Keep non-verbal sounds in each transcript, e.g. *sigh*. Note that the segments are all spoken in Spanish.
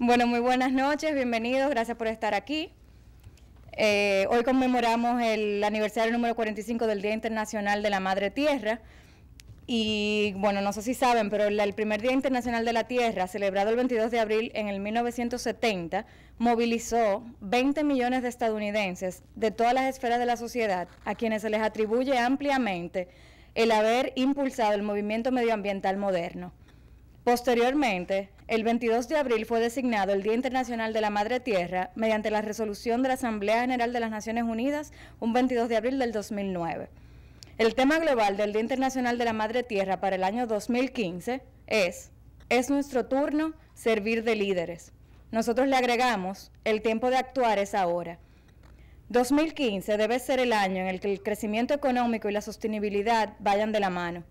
Bueno, muy buenas noches, bienvenidos, gracias por estar aquí. Eh, hoy conmemoramos el aniversario número 45 del Día Internacional de la Madre Tierra. Y bueno, no sé si saben, pero el, el primer Día Internacional de la Tierra, celebrado el 22 de abril en el 1970, movilizó 20 millones de estadounidenses de todas las esferas de la sociedad, a quienes se les atribuye ampliamente el haber impulsado el movimiento medioambiental moderno. Posteriormente, el 22 de abril fue designado el Día Internacional de la Madre Tierra mediante la resolución de la Asamblea General de las Naciones Unidas un 22 de abril del 2009. El tema global del Día Internacional de la Madre Tierra para el año 2015 es, es nuestro turno servir de líderes. Nosotros le agregamos, el tiempo de actuar es ahora. 2015 debe ser el año en el que el crecimiento económico y la sostenibilidad vayan de la mano.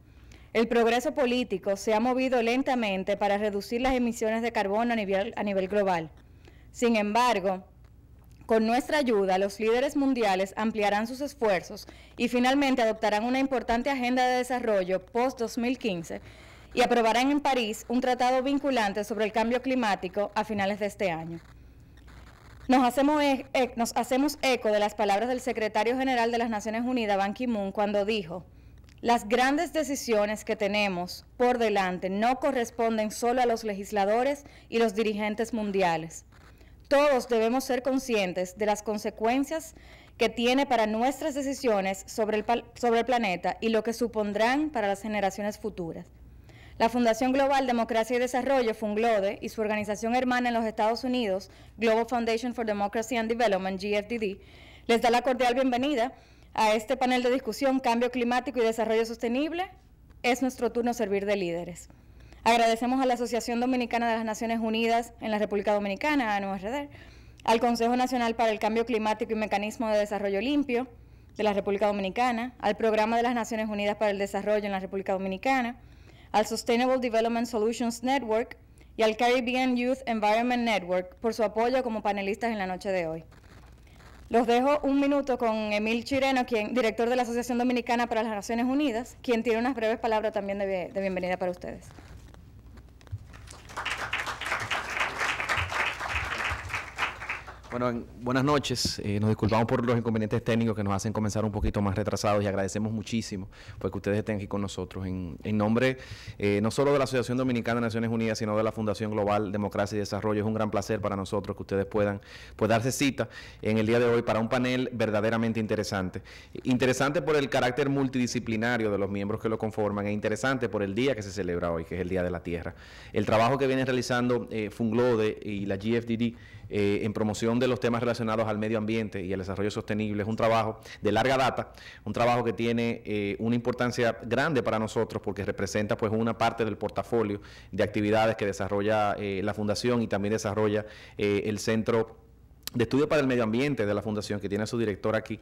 El progreso político se ha movido lentamente para reducir las emisiones de carbono a nivel, global. Sin embargo, con nuestra ayuda, los líderes mundiales ampliarán sus esfuerzos y finalmente adoptarán una importante agenda de desarrollo post-2015 y aprobarán en París un tratado vinculante sobre el cambio climático a finales de este año. nos hacemos e, e, eco de las palabras del secretario general de las Naciones Unidas, Ban Ki-moon, cuando dijo, las grandes decisiones que tenemos por delante no corresponden solo a los legisladores y los dirigentes mundiales. Todos debemos ser conscientes de las consecuencias que tiene para nuestras decisiones sobre el, sobre el planeta y lo que supondrán para las generaciones futuras. La Fundación Global Democracia y Desarrollo, FUNGLODE, y su organización hermana en los Estados Unidos, Global Foundation for Democracy and Development, GFDD, les da la cordial bienvenida a este panel de discusión Cambio Climático y Desarrollo Sostenible, es nuestro turno servir de líderes. Agradecemos a la Asociación Dominicana de las Naciones Unidas en la República Dominicana, a al Consejo Nacional para el Cambio Climático y Mecanismo de Desarrollo Limpio de la República Dominicana, al Programa de las Naciones Unidas para el Desarrollo en la República Dominicana, al Sustainable Development Solutions Network y al Caribbean Youth Environment Network por su apoyo como panelistas en la noche de hoy. Los dejo un minuto con Emil Chireno, quien, director de la Asociación Dominicana para las Naciones Unidas, quien tiene unas breves palabras también de bienvenida para ustedes. Bueno, buenas noches. Eh, nos disculpamos por los inconvenientes técnicos que nos hacen comenzar un poquito más retrasados y agradecemos muchísimo pues, que ustedes estén aquí con nosotros. En, nombre eh, no solo de la Asociación Dominicana de Naciones Unidas, sino de la Fundación Global Democracia y Desarrollo, es un gran placer para nosotros que ustedes puedan pues, darse cita en el día de hoy para un panel verdaderamente interesante. Interesante por el carácter multidisciplinario de los miembros que lo conforman e interesante por el día que se celebra hoy, que es el Día de la Tierra. El trabajo que viene realizando eh, Funglode y la GFDD eh, en promoción de los temas relacionados al medio ambiente y al desarrollo sostenible. Es un trabajo de larga data, un trabajo que tiene eh, una importancia grande para nosotros porque representa pues una parte del portafolio de actividades que desarrolla eh, la Fundación y también desarrolla el Centro de Estudio para el Medio Ambiente de la Fundación, que tiene a su director aquí,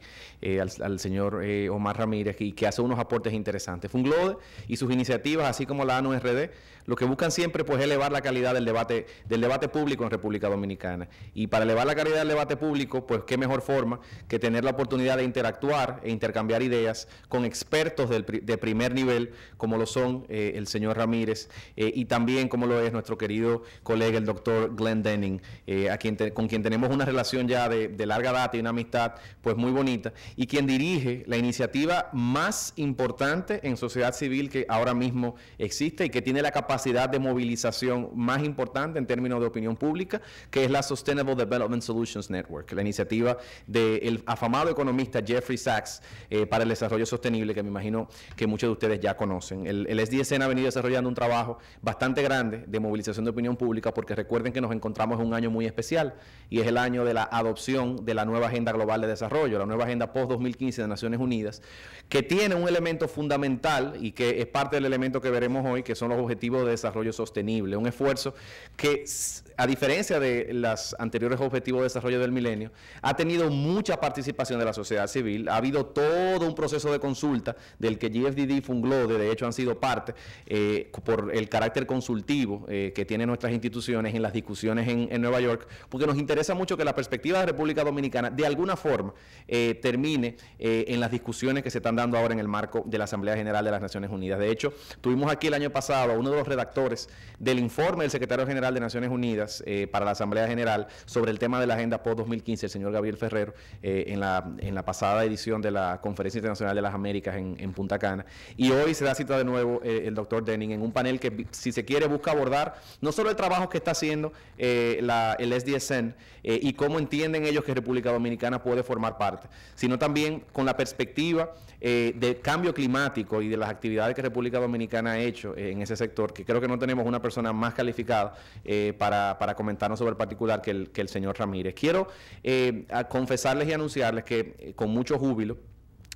al, señor Omar Ramírez, y que hace unos aportes interesantes. FUNGLODE y sus iniciativas, así como la ANURD, lo que buscan siempre pues, es elevar la calidad del debate, del debate público en República Dominicana. Y para elevar la calidad del debate público, pues qué mejor forma que tener la oportunidad de interactuar e intercambiar ideas con expertos de primer nivel, como lo son eh, el señor Ramírez eh, y también como lo es nuestro querido colega, el doctor Glenn Denning, eh, a quien con quien tenemos una relación ya de, de larga data y una amistad pues muy bonita, y quien dirige la iniciativa más importante en sociedad civil que ahora mismo existe y que tiene la capacidad capacidad de movilización más importante en términos de opinión pública, que es la Sustainable Development Solutions Network, la iniciativa del afamado economista Jeffrey Sachs eh, para el desarrollo sostenible, que me imagino que muchos de ustedes ya conocen. El, el SDSN ha venido desarrollando un trabajo bastante grande de movilización de opinión pública, porque recuerden que nos encontramos en un año muy especial y es el año de la adopción de la nueva Agenda Global de Desarrollo, la nueva Agenda Post-2015 de Naciones Unidas, que tiene un elemento fundamental y que es parte del elemento que veremos hoy, que son los objetivos de desarrollo sostenible, un esfuerzo que a diferencia de los anteriores objetivos de desarrollo del milenio, ha tenido mucha participación de la sociedad civil, ha habido todo un proceso de consulta del que GFDD Funglode, de hecho, han sido parte eh, por el carácter consultivo eh, que tienen nuestras instituciones en las discusiones en, Nueva York, porque nos interesa mucho que la perspectiva de la República Dominicana, de alguna forma, eh, termine en las discusiones que se están dando ahora en el marco de la Asamblea General de las Naciones Unidas. De hecho, tuvimos aquí el año pasado a uno de los redactores del informe del secretario general de Naciones Unidas, eh, para la Asamblea General sobre el tema de la agenda post-2015, el señor Gabriel Ferrero eh, en, la, en la pasada edición de la Conferencia Internacional de las Américas en, Punta Cana. Y hoy se da cita de nuevo eh, el doctor Denning en un panel que, si se quiere, busca abordar no solo el trabajo que está haciendo la, el SDSN y cómo entienden ellos que República Dominicana puede formar parte, sino también con la perspectiva del cambio climático y de las actividades que República Dominicana ha hecho en ese sector, que creo que no tenemos una persona más calificada para para, comentarnos sobre el particular que el, que el señor Ramírez. Quiero eh, confesarles y anunciarles que eh, con mucho júbilo,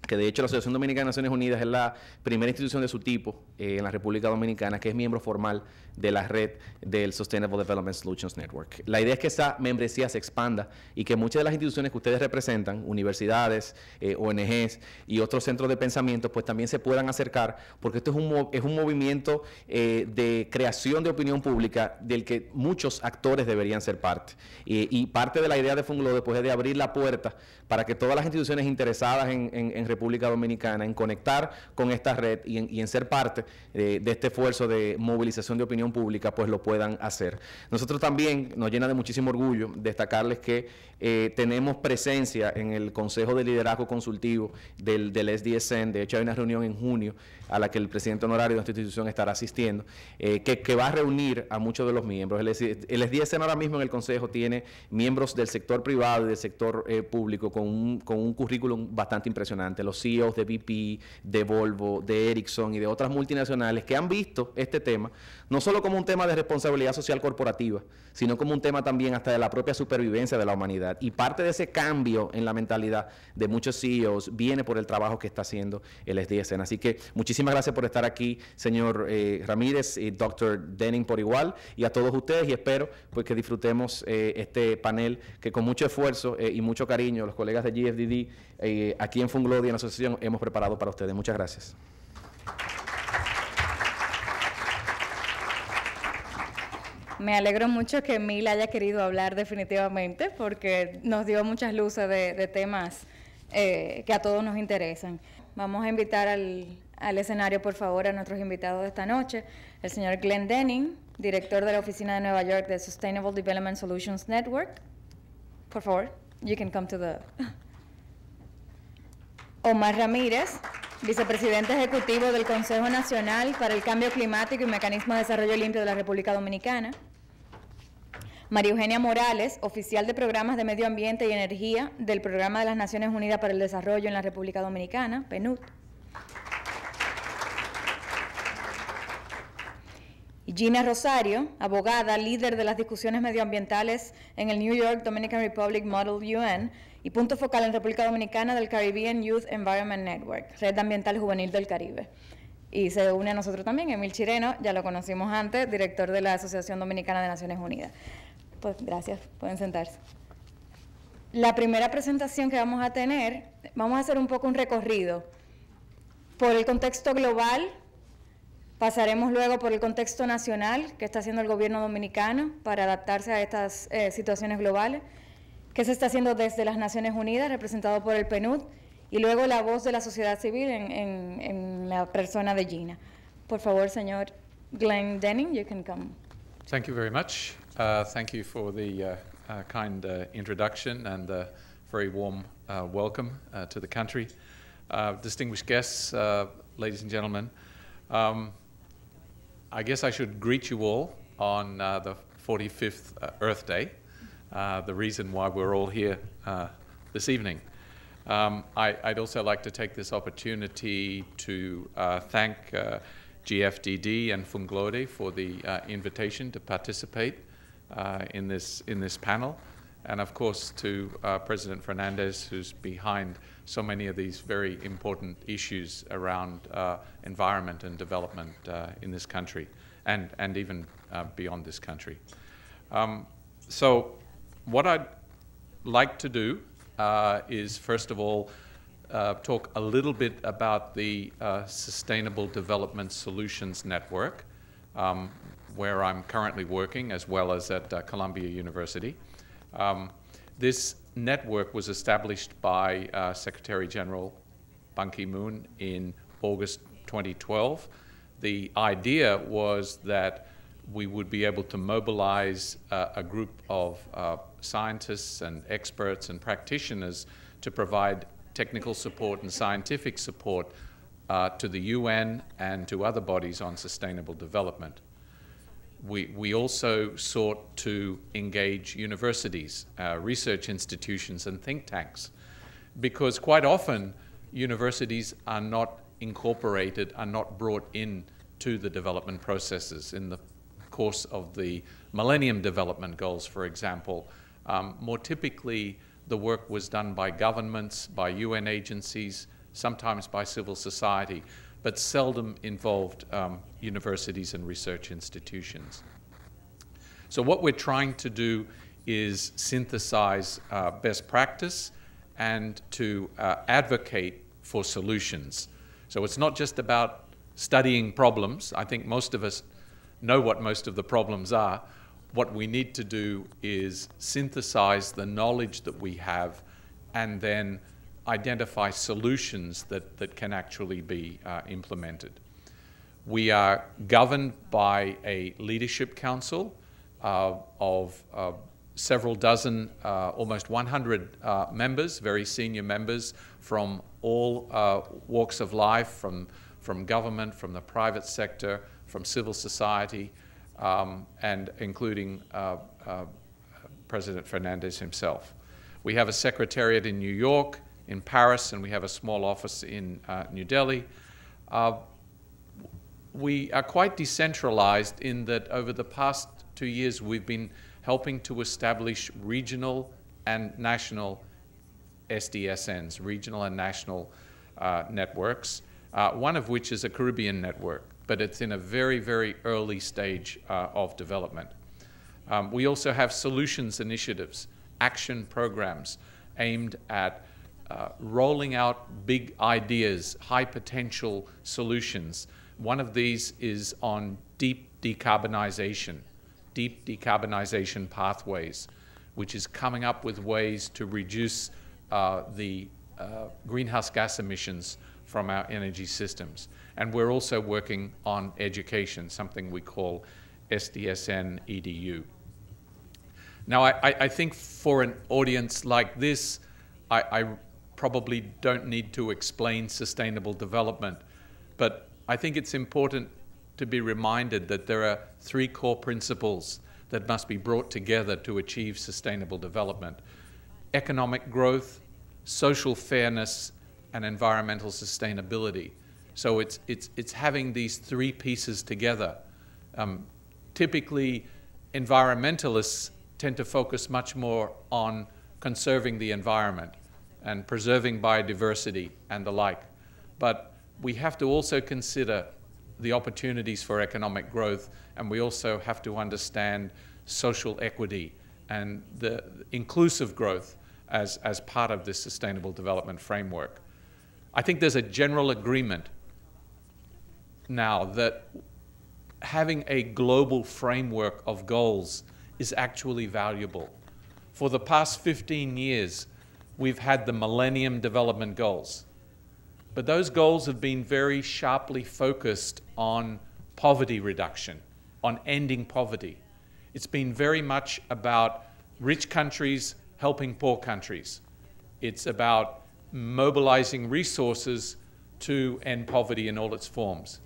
que de hecho la Asociación Dominicana de Naciones Unidas es la primera institución de su tipo eh, en la República Dominicana que es miembro formal de la red del Sustainable Development Solutions Network. La idea es que esa membresía se expanda y que muchas de las instituciones que ustedes representan, universidades, eh, ONGs y otros centros de pensamiento, pues también se puedan acercar, porque esto es un, es un movimiento eh, de creación de opinión pública del que muchos actores deberían ser parte. y parte de la idea de Funglo después es de abrir la puerta para que todas las instituciones interesadas en, República Dominicana, en conectar con esta red y y en ser parte eh, de este esfuerzo de movilización de opinión pública pues lo puedan hacer. Nosotros también nos llena de muchísimo orgullo destacarles que eh, tenemos presencia en el Consejo de Liderazgo Consultivo del, del SDSN. De hecho, hay una reunión en junio a la que el presidente honorario de nuestra institución estará asistiendo, eh, que, va a reunir a muchos de los miembros. El, el SDSN ahora mismo en el Consejo tiene miembros del sector privado y del sector eh, público con un, currículum bastante impresionante. Los CEOs de BP, de Volvo, de Ericsson y de otras multinacionales que han visto este tema, no solo como un tema de responsabilidad social corporativa, sino como un tema también hasta de la propia supervivencia de la humanidad. Y parte de ese cambio en la mentalidad de muchos CEOs viene por el trabajo que está haciendo el SDSN. Así que muchísimas gracias por estar aquí, señor eh, Ramírez y doctor Denning por igual, y a todos ustedes, y espero pues que disfrutemos eh, este panel que con mucho esfuerzo eh, y mucho cariño los colegas de GFDD aquí en Funglodia, en la asociación, hemos preparado para ustedes. Muchas gracias. Me alegro mucho que Mil haya querido hablar definitivamente porque nos dio muchas luces de, temas eh, que a todos nos interesan. Vamos a invitar al, al escenario, por favor, a nuestros invitados de esta noche, el señor Glenn Denning, director de la Oficina de Nueva York de Sustainable Development Solutions Network. Por favor, you can come to the... *laughs* Omar Ramírez, vicepresidente ejecutivo del Consejo Nacional para el Cambio Climático y Mecanismo de Desarrollo Limpio de la República Dominicana. María Eugenia Morales, oficial de programas de Medio Ambiente y Energía del Programa de las Naciones Unidas para el Desarrollo en la República Dominicana, PNUD. Gina Rosario, abogada, líder de las discusiones medioambientales en el New York Dominican Republic Model UN y punto focal en República Dominicana del Caribbean Youth Environment Network, Red Ambiental Juvenil del Caribe. Y se une a nosotros también Emil Chireno, ya lo conocimos antes, director de la Asociación Dominicana de Naciones Unidas. Pues gracias, pueden sentarse. La primera presentación que vamos a tener, vamos a hacer un poco un recorrido por el contexto global, pasaremos luego por el contexto nacional que está haciendo el gobierno dominicano para adaptarse a estas eh, situaciones globales, que se está haciendo desde las Naciones Unidas, representado por el PNUD, y luego la voz de la sociedad civil en, en la persona de Gina. Por favor, señor Glenn Denning, you can come. Thank you very much. Uh, thank you for the uh, uh kind uh, introduction and the very warm welcome to the country. distinguished guests, ladies and gentlemen, um, I guess I should greet you all on the 45th Earth Day, the reason why we're all here this evening. Um, I, would also like to take this opportunity to uh, thank uh, GFDD and Funglode for the uh, invitation to participate uh, in, this, in this panel. And of course, to uh, President Fernandez, who's behind so many of these very important issues around uh, environment and development uh, in this country and, and even uh, beyond this country. Um, so, what I'd like to do uh, is, first of all, uh, talk a little bit about the uh, Sustainable Development Solutions Network, um, where I'm currently working, as well as at uh, Columbia University. Um, this network was established by uh, Secretary General Ban Ki moon in August 2012. The idea was that we would be able to mobilize uh, a group of uh, scientists and experts and practitioners to provide technical support and scientific support uh, to the UN and to other bodies on sustainable development. We, we also sought to engage universities, uh, research institutions, and think tanks, because quite often universities are not incorporated, are not brought in to the development processes. In the course of the Millennium Development Goals, for example, um, more typically the work was done by governments, by UN agencies, sometimes by civil society but seldom involved um, universities and research institutions. So what we're trying to do is synthesize uh, best practice and to uh, advocate for solutions. So it's not just about studying problems. I think most of us know what most of the problems are. What we need to do is synthesize the knowledge that we have and then identify solutions that, that can actually be uh, implemented. We are governed by a leadership council uh, of uh, several dozen, uh, almost 100 uh, members, very senior members from all uh, walks of life, from, from government, from the private sector, from civil society, um, and including President Fernandez himself. We have a secretariat in New York, in Paris, and we have a small office in uh, New Delhi. Uh, we are quite decentralized in that over the past two years, we've been helping to establish regional and national SDSNs, regional and national uh, networks, uh, one of which is a Caribbean network, but it's in a very, very early stage uh, of development. Um, we also have solutions initiatives, action programs aimed at uh, rolling out big ideas, high potential solutions. One of these is on deep decarbonization, deep decarbonization pathways, which is coming up with ways to reduce uh, the uh, greenhouse gas emissions from our energy systems. And we're also working on education, something we call SDSN EDU. Now, I, I think for an audience like this, I, I probably don't need to explain sustainable development. But I think it's important to be reminded that there are three core principles that must be brought together to achieve sustainable development economic growth, social fairness, and environmental sustainability. So it's, it's, it's having these three pieces together. Um, typically, environmentalists tend to focus much more on conserving the environment and preserving biodiversity and the like. But we have to also consider the opportunities for economic growth, and we also have to understand social equity and the inclusive growth as, as part of this sustainable development framework. I think there's a general agreement now that having a global framework of goals is actually valuable. For the past 15 years, we've had the Millennium Development Goals. But those goals have been very sharply focused on poverty reduction, on ending poverty. It's been very much about rich countries helping poor countries. It's about mobilizing resources to end poverty in all its forms.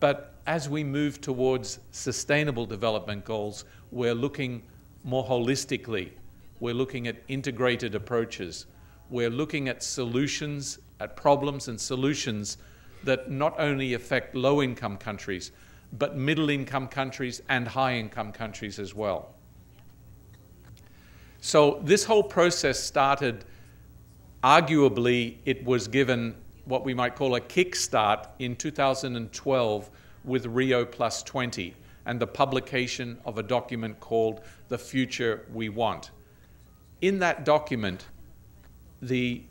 But as we move towards sustainable development goals, we're looking more holistically we're looking at integrated approaches. We're looking at solutions, at problems and solutions that not only affect low income countries, but middle income countries and high income countries as well. So this whole process started, arguably, it was given what we might call a kickstart in 2012 with Rio Plus 20 and the publication of a document called The Future We Want in that document, the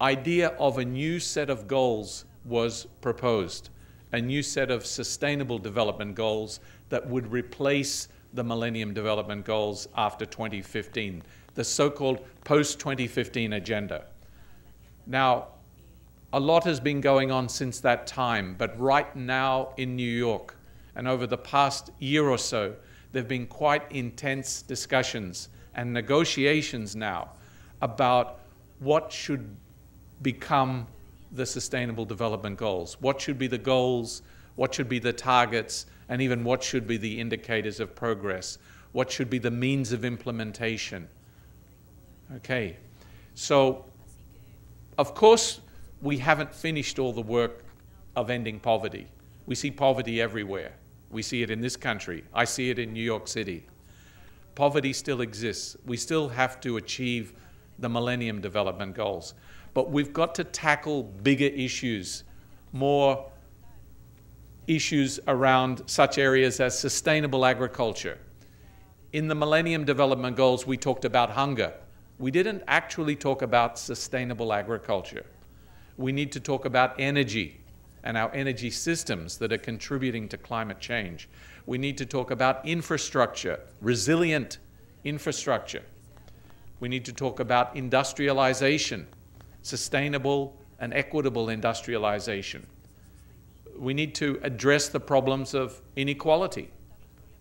idea of a new set of goals was proposed, a new set of sustainable development goals that would replace the Millennium Development Goals after 2015, the so-called post-2015 agenda. Now, a lot has been going on since that time, but right now in New York and over the past year or so, there have been quite intense discussions and negotiations now about what should become the sustainable development goals. What should be the goals? What should be the targets? And even what should be the indicators of progress? What should be the means of implementation? Okay, so of course, we haven't finished all the work of ending poverty. We see poverty everywhere. We see it in this country. I see it in New York City poverty still exists. We still have to achieve the Millennium Development Goals. But we've got to tackle bigger issues, more issues around such areas as sustainable agriculture. In the Millennium Development Goals, we talked about hunger. We didn't actually talk about sustainable agriculture. We need to talk about energy and our energy systems that are contributing to climate change we need to talk about infrastructure, resilient infrastructure. We need to talk about industrialization, sustainable and equitable industrialization. We need to address the problems of inequality.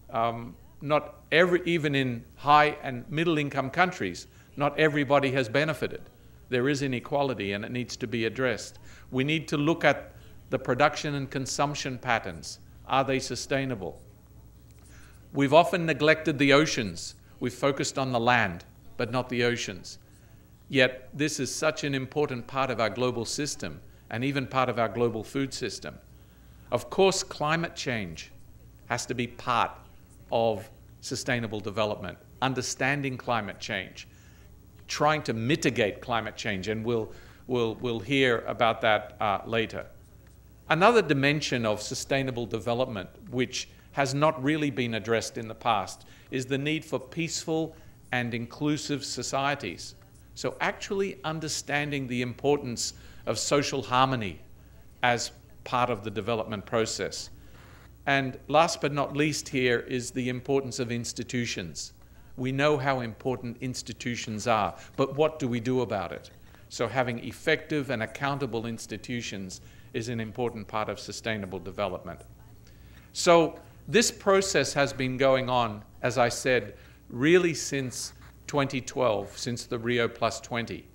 Um, not every, even in high and middle income countries, not everybody has benefited. There is inequality and it needs to be addressed. We need to look at the production and consumption patterns. Are they sustainable? We've often neglected the oceans. We've focused on the land, but not the oceans. Yet this is such an important part of our global system and even part of our global food system. Of course, climate change has to be part of sustainable development, understanding climate change, trying to mitigate climate change, and we'll, we'll, we'll hear about that uh, later. Another dimension of sustainable development, which has not really been addressed in the past is the need for peaceful and inclusive societies. So, actually understanding the importance of social harmony as part of the development process. And last but not least, here is the importance of institutions. We know how important institutions are, but what do we do about it? So, having effective and accountable institutions is an important part of sustainable development. So, this process has been going on, as I said, really since 2012, since the Rio Plus 20.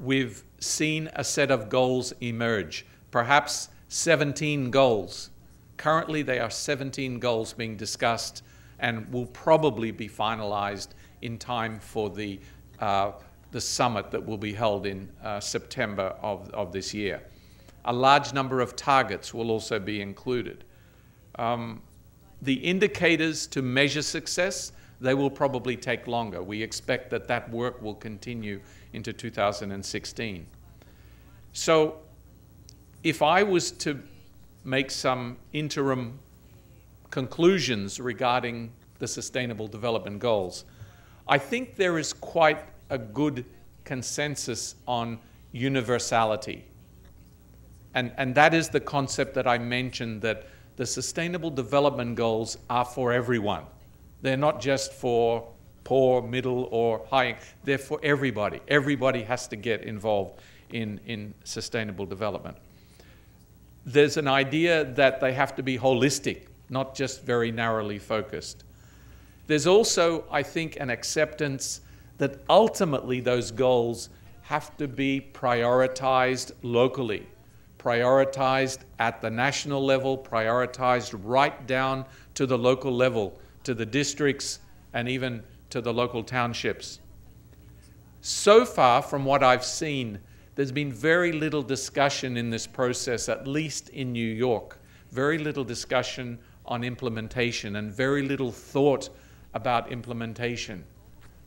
We've seen a set of goals emerge, perhaps 17 goals. Currently, they are 17 goals being discussed and will probably be finalized in time for the, uh, the summit that will be held in uh, September of, of this year. A large number of targets will also be included um, the indicators to measure success, they will probably take longer. We expect that that work will continue into 2016. So if I was to make some interim conclusions regarding the Sustainable Development Goals, I think there is quite a good consensus on universality. And, and that is the concept that I mentioned that the Sustainable Development Goals are for everyone. They're not just for poor, middle, or high. They're for everybody. Everybody has to get involved in, in sustainable development. There's an idea that they have to be holistic, not just very narrowly focused. There's also, I think, an acceptance that ultimately those goals have to be prioritized locally prioritized at the national level, prioritized right down to the local level, to the districts, and even to the local townships. So far, from what I've seen, there's been very little discussion in this process, at least in New York, very little discussion on implementation and very little thought about implementation.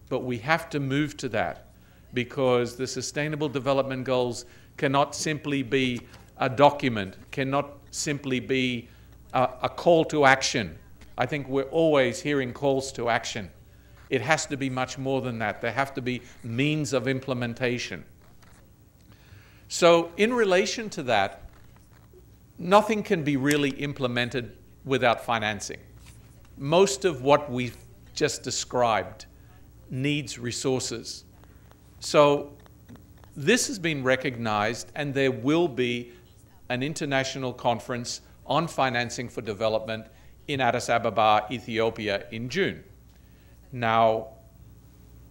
But we have to move to that because the Sustainable Development Goals cannot simply be a document, cannot simply be a, a call to action. I think we're always hearing calls to action. It has to be much more than that. There have to be means of implementation. So, in relation to that, nothing can be really implemented without financing. Most of what we've just described needs resources. So, this has been recognized, and there will be an international conference on financing for development in Addis Ababa, Ethiopia in June. Now,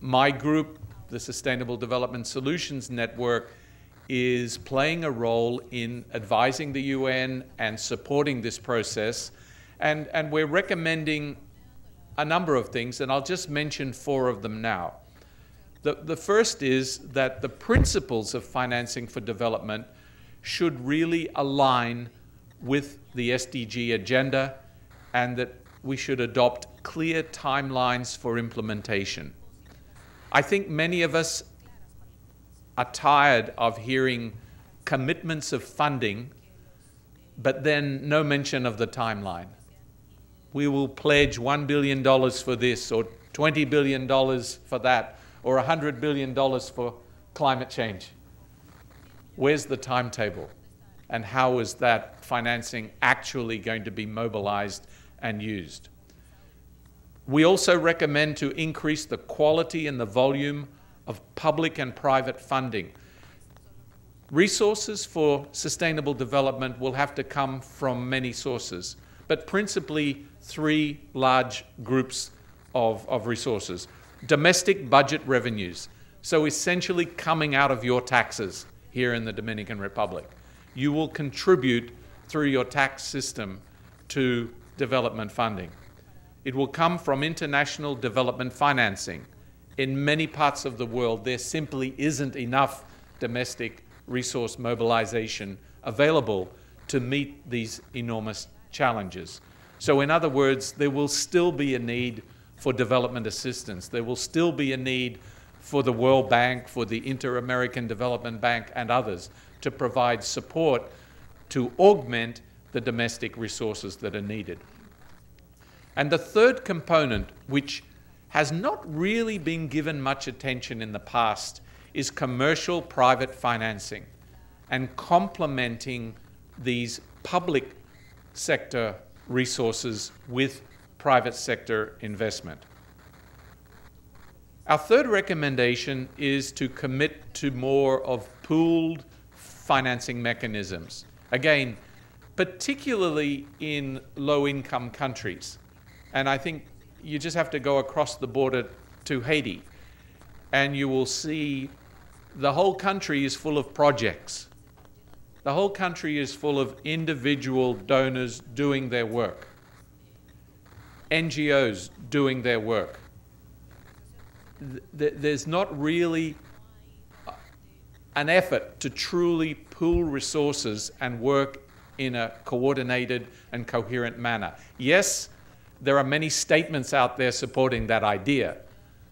my group, the Sustainable Development Solutions Network, is playing a role in advising the UN and supporting this process. And, and we're recommending a number of things, and I'll just mention four of them now. The, the first is that the principles of financing for development should really align with the SDG agenda and that we should adopt clear timelines for implementation. I think many of us are tired of hearing commitments of funding, but then no mention of the timeline. We will pledge $1 billion for this, or $20 billion for that, or $100 billion for climate change. Where's the timetable? And how is that financing actually going to be mobilized and used? We also recommend to increase the quality and the volume of public and private funding. Resources for sustainable development will have to come from many sources, but principally three large groups of, of resources. Domestic budget revenues, so essentially coming out of your taxes here in the Dominican Republic. You will contribute through your tax system to development funding. It will come from international development financing. In many parts of the world, there simply isn't enough domestic resource mobilization available to meet these enormous challenges. So, in other words, there will still be a need for development assistance. There will still be a need for the World Bank, for the Inter American Development Bank, and others to provide support to augment the domestic resources that are needed. And the third component, which has not really been given much attention in the past, is commercial private financing and complementing these public sector resources with private sector investment. Our third recommendation is to commit to more of pooled financing mechanisms. Again, particularly in low income countries. And I think you just have to go across the border to Haiti and you will see the whole country is full of projects. The whole country is full of individual donors doing their work, NGOs doing their work th there's not really an effort to truly pool resources and work in a coordinated and coherent manner. Yes, there are many statements out there supporting that idea,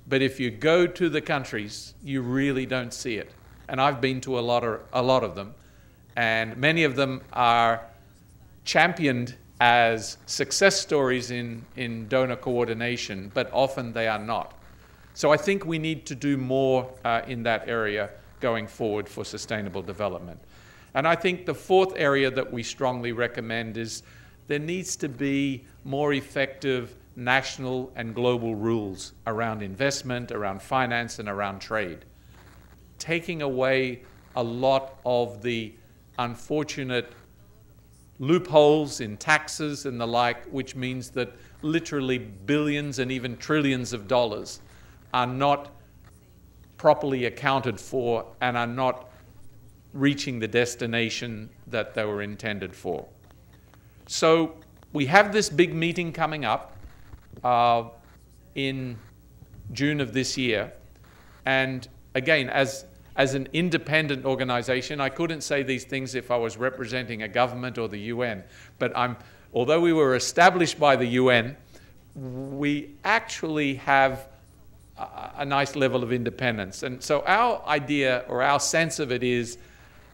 but if you go to the countries, you really don't see it. And I've been to a lot of, a lot of them, and many of them are championed as success stories in, in donor coordination, but often they are not. So I think we need to do more uh, in that area going forward for sustainable development. And I think the fourth area that we strongly recommend is there needs to be more effective national and global rules around investment, around finance, and around trade. Taking away a lot of the unfortunate loopholes in taxes and the like, which means that literally billions and even trillions of dollars are not properly accounted for and are not reaching the destination that they were intended for. So we have this big meeting coming up uh, in June of this year. And again, as, as an independent organization, I couldn't say these things if I was representing a government or the UN. But I'm, although we were established by the UN, we actually have a, nice level of independence. And so our idea or our sense of it is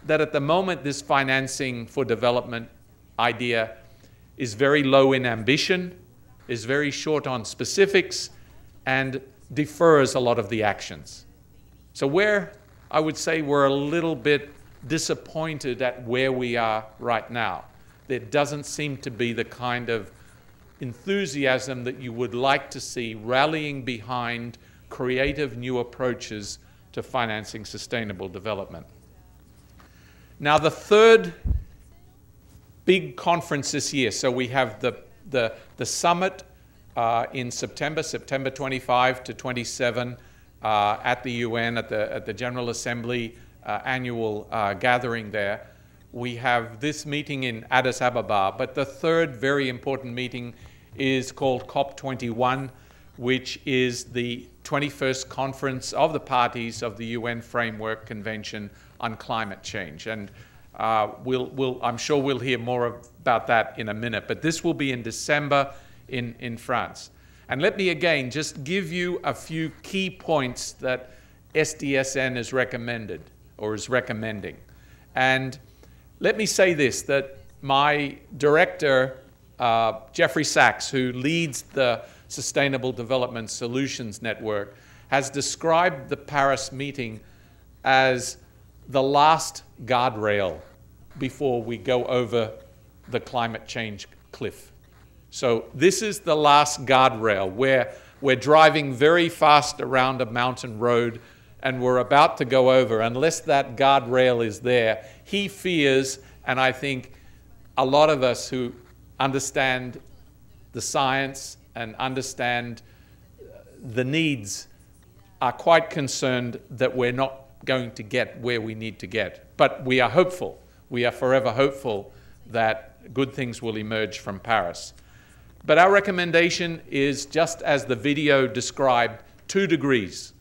that at the moment this financing for development idea is very low in ambition, is very short on specifics, and defers a lot of the actions. So where I would say we're a little bit disappointed at where we are right now. There doesn't seem to be the kind of enthusiasm that you would like to see rallying behind creative new approaches to financing sustainable development. Now, the third big conference this year, so we have the, the, the summit uh, in September, September 25 to 27, uh, at the UN, at the, at the General Assembly uh, annual uh, gathering there. We have this meeting in Addis Ababa, but the third very important meeting is called COP21, which is the 21st Conference of the Parties of the UN Framework Convention on Climate Change. And uh, we'll, we'll, I'm sure we'll hear more about that in a minute, but this will be in December in, in France. And let me again just give you a few key points that SDSN is recommended or is recommending. And let me say this that my director, uh, Jeffrey Sachs, who leads the Sustainable Development Solutions Network, has described the Paris meeting as the last guardrail before we go over the climate change cliff. So this is the last guardrail where we're driving very fast around a mountain road and we're about to go over. Unless that guardrail is there, he fears, and I think a lot of us who understand the science and understand the needs are quite concerned that we're not going to get where we need to get. But we are hopeful. We are forever hopeful that good things will emerge from Paris. But our recommendation is just as the video described, two degrees.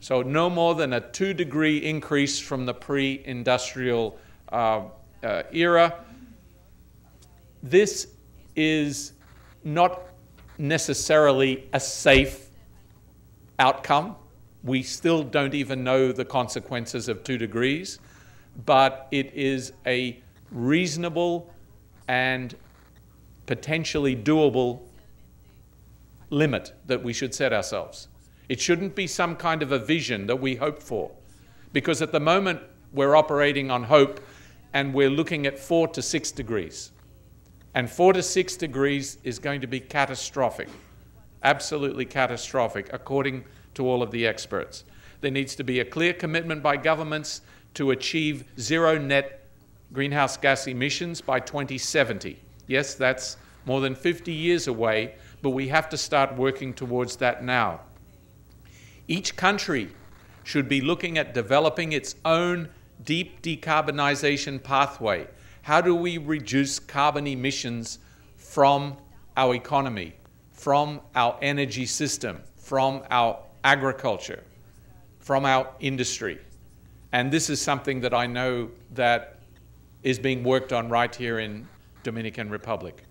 So no more than a two degree increase from the pre-industrial uh, uh, era. This is not necessarily a safe outcome. We still don't even know the consequences of two degrees, but it is a reasonable and potentially doable limit that we should set ourselves. It shouldn't be some kind of a vision that we hope for, because at the moment we're operating on hope and we're looking at four to six degrees. And four to six degrees is going to be catastrophic, absolutely catastrophic, according to all of the experts. There needs to be a clear commitment by governments to achieve zero net greenhouse gas emissions by 2070. Yes, that's more than 50 years away, but we have to start working towards that now. Each country should be looking at developing its own deep decarbonization pathway how do we reduce carbon emissions from our economy, from our energy system, from our agriculture, from our industry? And this is something that I know that is being worked on right here in Dominican Republic.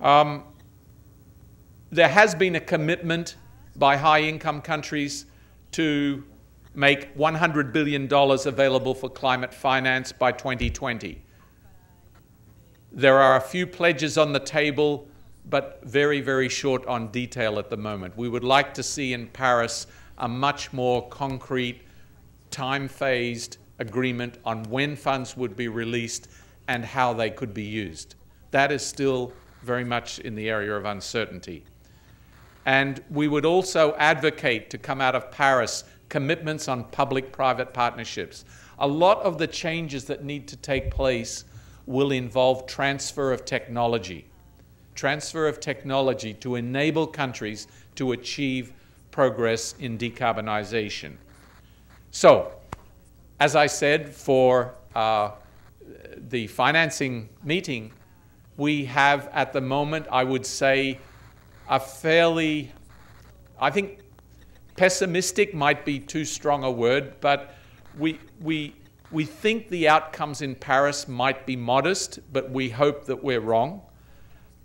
Um, there has been a commitment by high-income countries to make $100 billion available for climate finance by 2020. There are a few pledges on the table, but very, very short on detail at the moment. We would like to see in Paris a much more concrete, time phased agreement on when funds would be released and how they could be used. That is still very much in the area of uncertainty. And we would also advocate to come out of Paris commitments on public private partnerships. A lot of the changes that need to take place will involve transfer of technology. Transfer of technology to enable countries to achieve progress in decarbonization. So, as I said, for uh, the financing meeting, we have at the moment, I would say, a fairly, I think pessimistic might be too strong a word, but we, we we think the outcomes in Paris might be modest, but we hope that we're wrong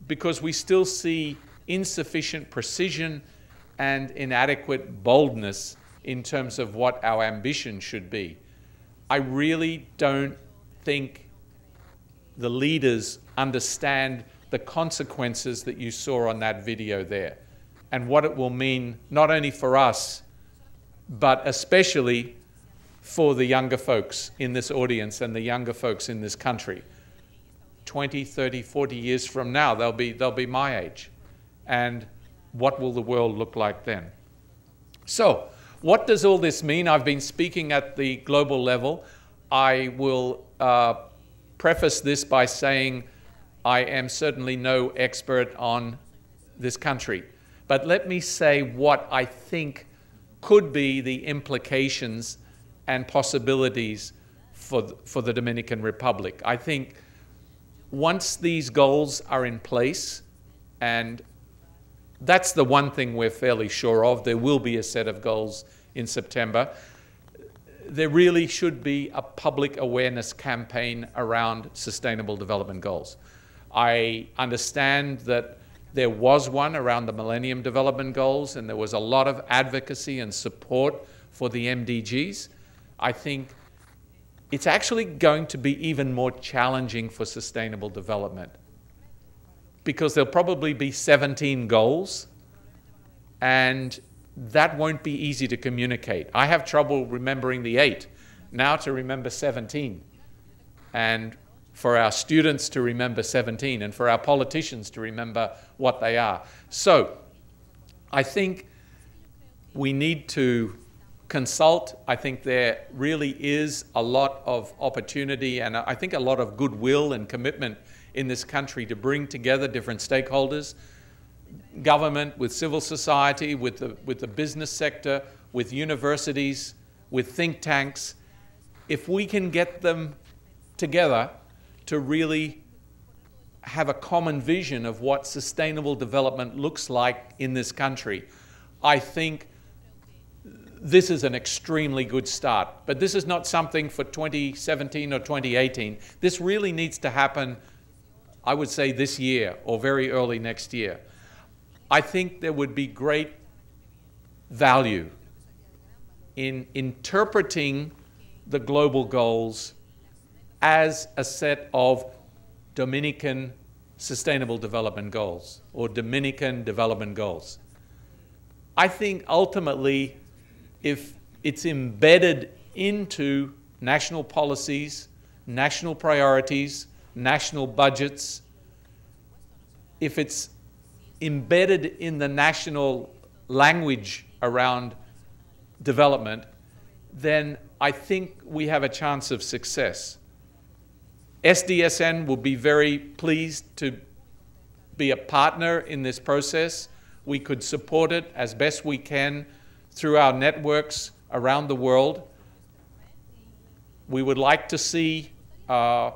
because we still see insufficient precision and inadequate boldness in terms of what our ambition should be. I really don't think the leaders understand the consequences that you saw on that video there and what it will mean not only for us, but especially for the younger folks in this audience and the younger folks in this country. 20, 30, 40 years from now, they'll be, they'll be my age. And what will the world look like then? So, what does all this mean? I've been speaking at the global level. I will uh, preface this by saying I am certainly no expert on this country. But let me say what I think could be the implications and possibilities for, the, for the Dominican Republic. I think once these goals are in place, and that's the one thing we're fairly sure of, there will be a set of goals in September. There really should be a public awareness campaign around sustainable development goals. I understand that there was one around the Millennium Development Goals, and there was a lot of advocacy and support for the MDGs. I think it's actually going to be even more challenging for sustainable development because there'll probably be 17 goals and that won't be easy to communicate. I have trouble remembering the eight, now to remember 17. And for our students to remember 17 and for our politicians to remember what they are. So I think we need to consult. I think there really is a lot of opportunity and I think a lot of goodwill and commitment in this country to bring together different stakeholders government, with civil society, with the, with the business sector, with universities, with think tanks. If we can get them together to really have a common vision of what sustainable development looks like in this country, I think this is an extremely good start. But this is not something for 2017 or 2018. This really needs to happen, I would say, this year or very early next year. I think there would be great value in interpreting the global goals as a set of Dominican Sustainable Development Goals or Dominican Development Goals. I think ultimately if it's embedded into national policies, national priorities, national budgets, if it's embedded in the national language around development, then I think we have a chance of success. SDSN will be very pleased to be a partner in this process. We could support it as best we can through our networks around the world. We would like to see, uh,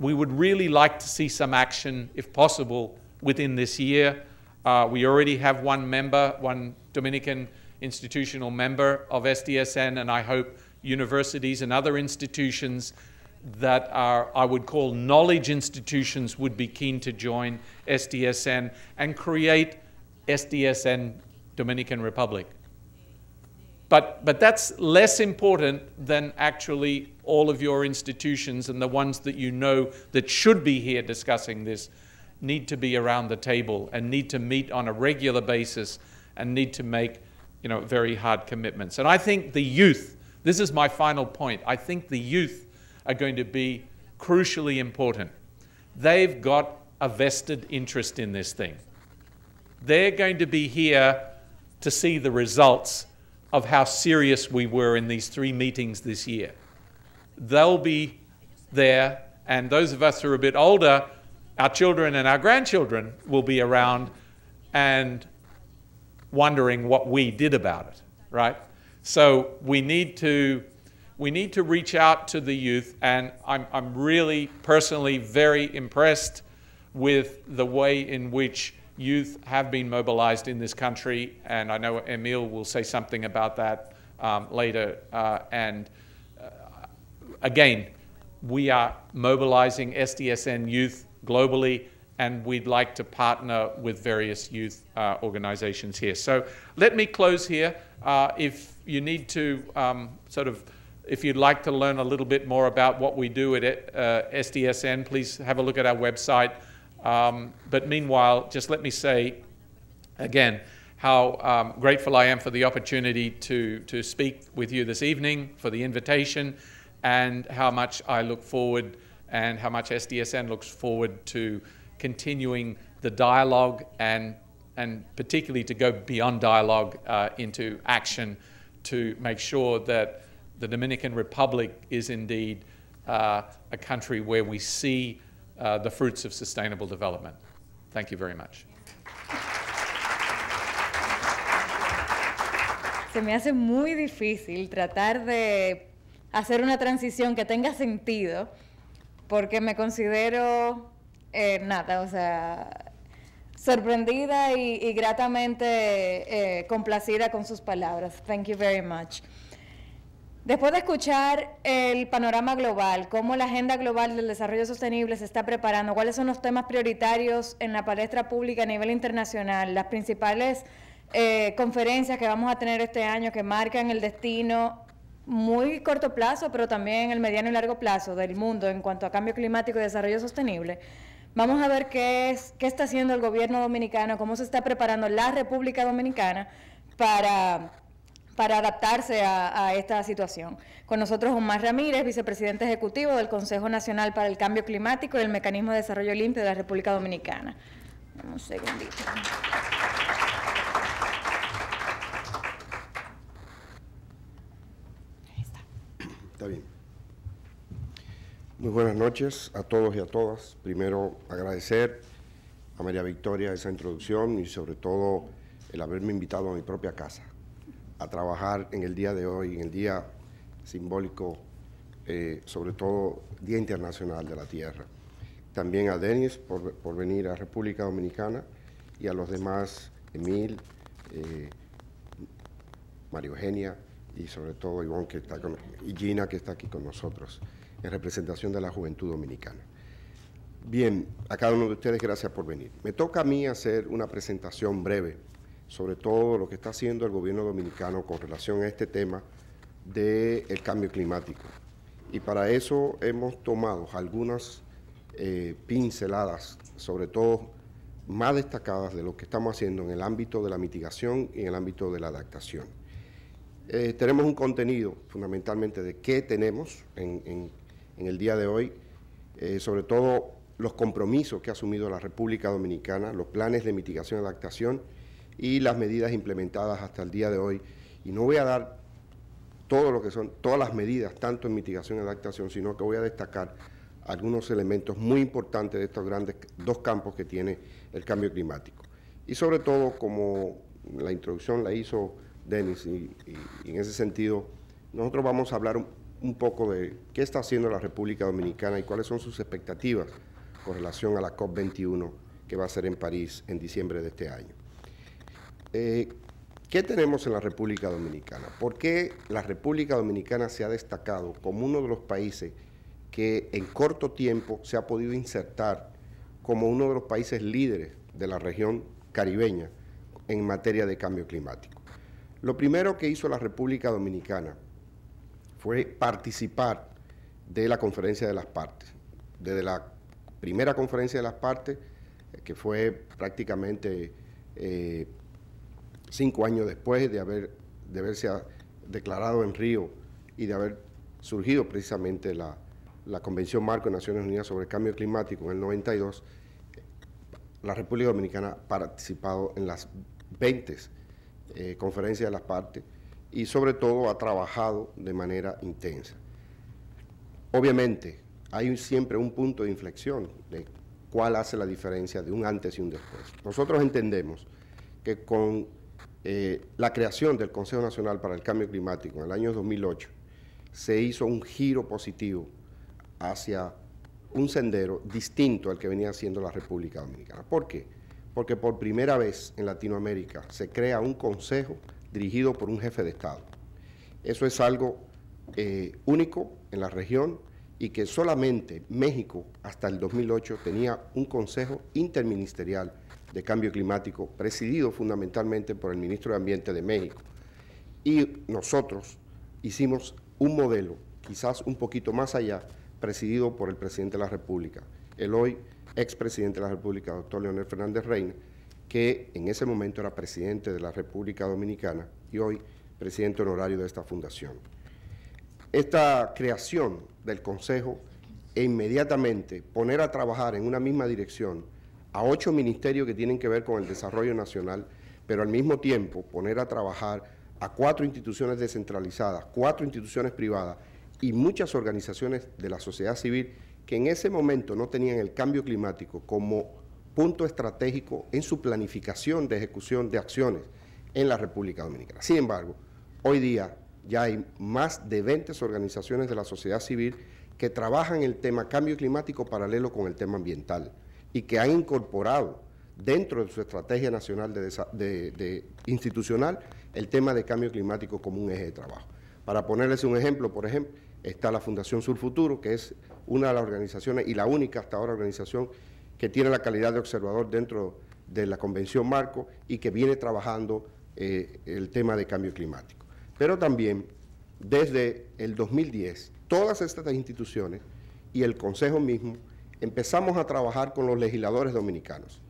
we would really like to see some action, if possible, within this year. Uh, we already have one member, one Dominican institutional member of SDSN, and I hope universities and other institutions that are, I would call knowledge institutions, would be keen to join SDSN and create SDSN Dominican Republic. But, but that's less important than actually all of your institutions and the ones that you know that should be here discussing this need to be around the table and need to meet on a regular basis and need to make you know, very hard commitments. And I think the youth, this is my final point, I think the youth are going to be crucially important. They've got a vested interest in this thing. They're going to be here to see the results of how serious we were in these three meetings this year. They'll be there, and those of us who are a bit older, our children and our grandchildren will be around and wondering what we did about it, right? So we need to, we need to reach out to the youth, and I'm, I'm really personally very impressed with the way in which youth have been mobilized in this country, and I know Emil will say something about that um, later. Uh, and uh, again, we are mobilizing SDSN youth globally, and we'd like to partner with various youth uh, organizations here. So let me close here. Uh, if you need to um, sort of if you'd like to learn a little bit more about what we do at uh, SDSN, please have a look at our website. Um, but meanwhile, just let me say again how um, grateful I am for the opportunity to, to speak with you this evening, for the invitation, and how much I look forward and how much SDSN looks forward to continuing the dialogue and, and particularly to go beyond dialogue uh, into action to make sure that the Dominican Republic is indeed uh, a country where we see uh, the fruits of sustainable development. Thank very much. Se me hace muy difícil tratar de hacer una transición que tenga sentido porque me considero eh, nada, o sea, sorprendida y, gratamente eh, complacida con sus palabras. Thank you very much. Después de escuchar el panorama global, cómo la Agenda Global del Desarrollo Sostenible se está preparando, cuáles son los temas prioritarios en la palestra pública a nivel internacional, las principales eh, conferencias que vamos a tener este año que marcan el destino muy corto plazo, pero también el mediano y largo plazo del mundo en cuanto a cambio climático y desarrollo sostenible. Vamos a ver qué, es, qué está haciendo el gobierno dominicano, cómo se está preparando la República Dominicana para para adaptarse a, esta situación. Con nosotros Omar Ramírez, vicepresidente ejecutivo del Consejo Nacional para el Cambio Climático y el Mecanismo de Desarrollo Limpio de la República Dominicana. Un segundito. está bien. Muy buenas noches a todos y a todas. Primero agradecer a María Victoria esa introducción y sobre todo el haberme invitado a mi propia casa a trabajar en el día de hoy, en el día simbólico, eh, sobre todo Día Internacional de la Tierra. También a Denis por, venir a República Dominicana y a los demás, Emil, eh, María y sobre todo Ivonne que está con, y Gina que está aquí con nosotros en representación de la juventud dominicana. Bien, a cada uno de ustedes gracias por venir. Me toca a mí hacer una presentación breve sobre todo lo que está haciendo el gobierno dominicano con relación a este tema del el cambio climático. Y para eso hemos tomado algunas eh, pinceladas, sobre todo más destacadas de lo que estamos haciendo en el ámbito de la mitigación y en el ámbito de la adaptación. Eh, tenemos un contenido fundamentalmente de qué tenemos en, el día de hoy, eh, sobre todo los compromisos que ha asumido la República Dominicana, los planes de mitigación y adaptación y las medidas implementadas hasta el día de hoy. Y no voy a dar todo lo que son, todas las medidas, tanto en mitigación y adaptación, sino que voy a destacar algunos elementos muy importantes de estos grandes dos campos que tiene el cambio climático. Y sobre todo, como la introducción la hizo Denis, y, en ese sentido, nosotros vamos a hablar un, poco de qué está haciendo la República Dominicana y cuáles son sus expectativas con relación a la COP21 que va a ser en París en diciembre de este año. Eh, ¿Qué tenemos en la República Dominicana? ¿Por qué la República Dominicana se ha destacado como uno de los países que en corto tiempo se ha podido insertar como uno de los países líderes de la región caribeña en materia de cambio climático? Lo primero que hizo la República Dominicana fue participar de la conferencia de las partes. Desde la primera conferencia de las partes, eh, que fue prácticamente eh, cinco años después de, haber, de haberse declarado en Río y de haber surgido precisamente la, la Convención Marco de Naciones Unidas sobre el Cambio Climático en el 92, la República Dominicana ha participado en las 20 eh, conferencias de las partes y sobre todo ha trabajado de manera intensa. Obviamente, hay siempre un punto de inflexión de cuál hace la diferencia de un antes y un después. Nosotros entendemos que con eh, la creación del Consejo Nacional para el Cambio Climático en el año 2008, se hizo un giro positivo hacia un sendero distinto al que venía siendo la República Dominicana. ¿Por qué? Porque por primera vez en Latinoamérica se crea un consejo dirigido por un jefe de Estado. Eso es algo eh, único en la región y que solamente México hasta el 2008 tenía un consejo interministerial de Cambio Climático, presidido fundamentalmente por el ministro de Ambiente de México. Y nosotros hicimos un modelo, quizás un poquito más allá, presidido por el presidente de la República, el hoy ex Presidente de la República, doctor Leonel Fernández Reina, que en ese momento era presidente de la República Dominicana y hoy presidente honorario de esta fundación. Esta creación del Consejo e inmediatamente poner a trabajar en una misma dirección a ocho ministerios que tienen que ver con el desarrollo nacional, pero al mismo tiempo poner a trabajar a cuatro instituciones descentralizadas, cuatro instituciones privadas y muchas organizaciones de la sociedad civil que en ese momento no tenían el cambio climático como punto estratégico en su planificación de ejecución de acciones en la República Dominicana. Sin embargo, hoy día ya hay más de 20 organizaciones de la sociedad civil que trabajan el tema cambio climático paralelo con el tema ambiental y que han incorporado dentro de su estrategia nacional de, institucional el tema de cambio climático como un eje de trabajo. Para ponerles un ejemplo, por ejemplo, está la Fundación Sur Futuro, que es una de las organizaciones y la única hasta ahora organización que tiene la calidad de observador dentro de la Convención Marco y que viene trabajando eh, el tema de cambio climático. Pero también desde el 2010, todas estas instituciones y el Consejo mismo empezamos a trabajar con los legisladores dominicanos.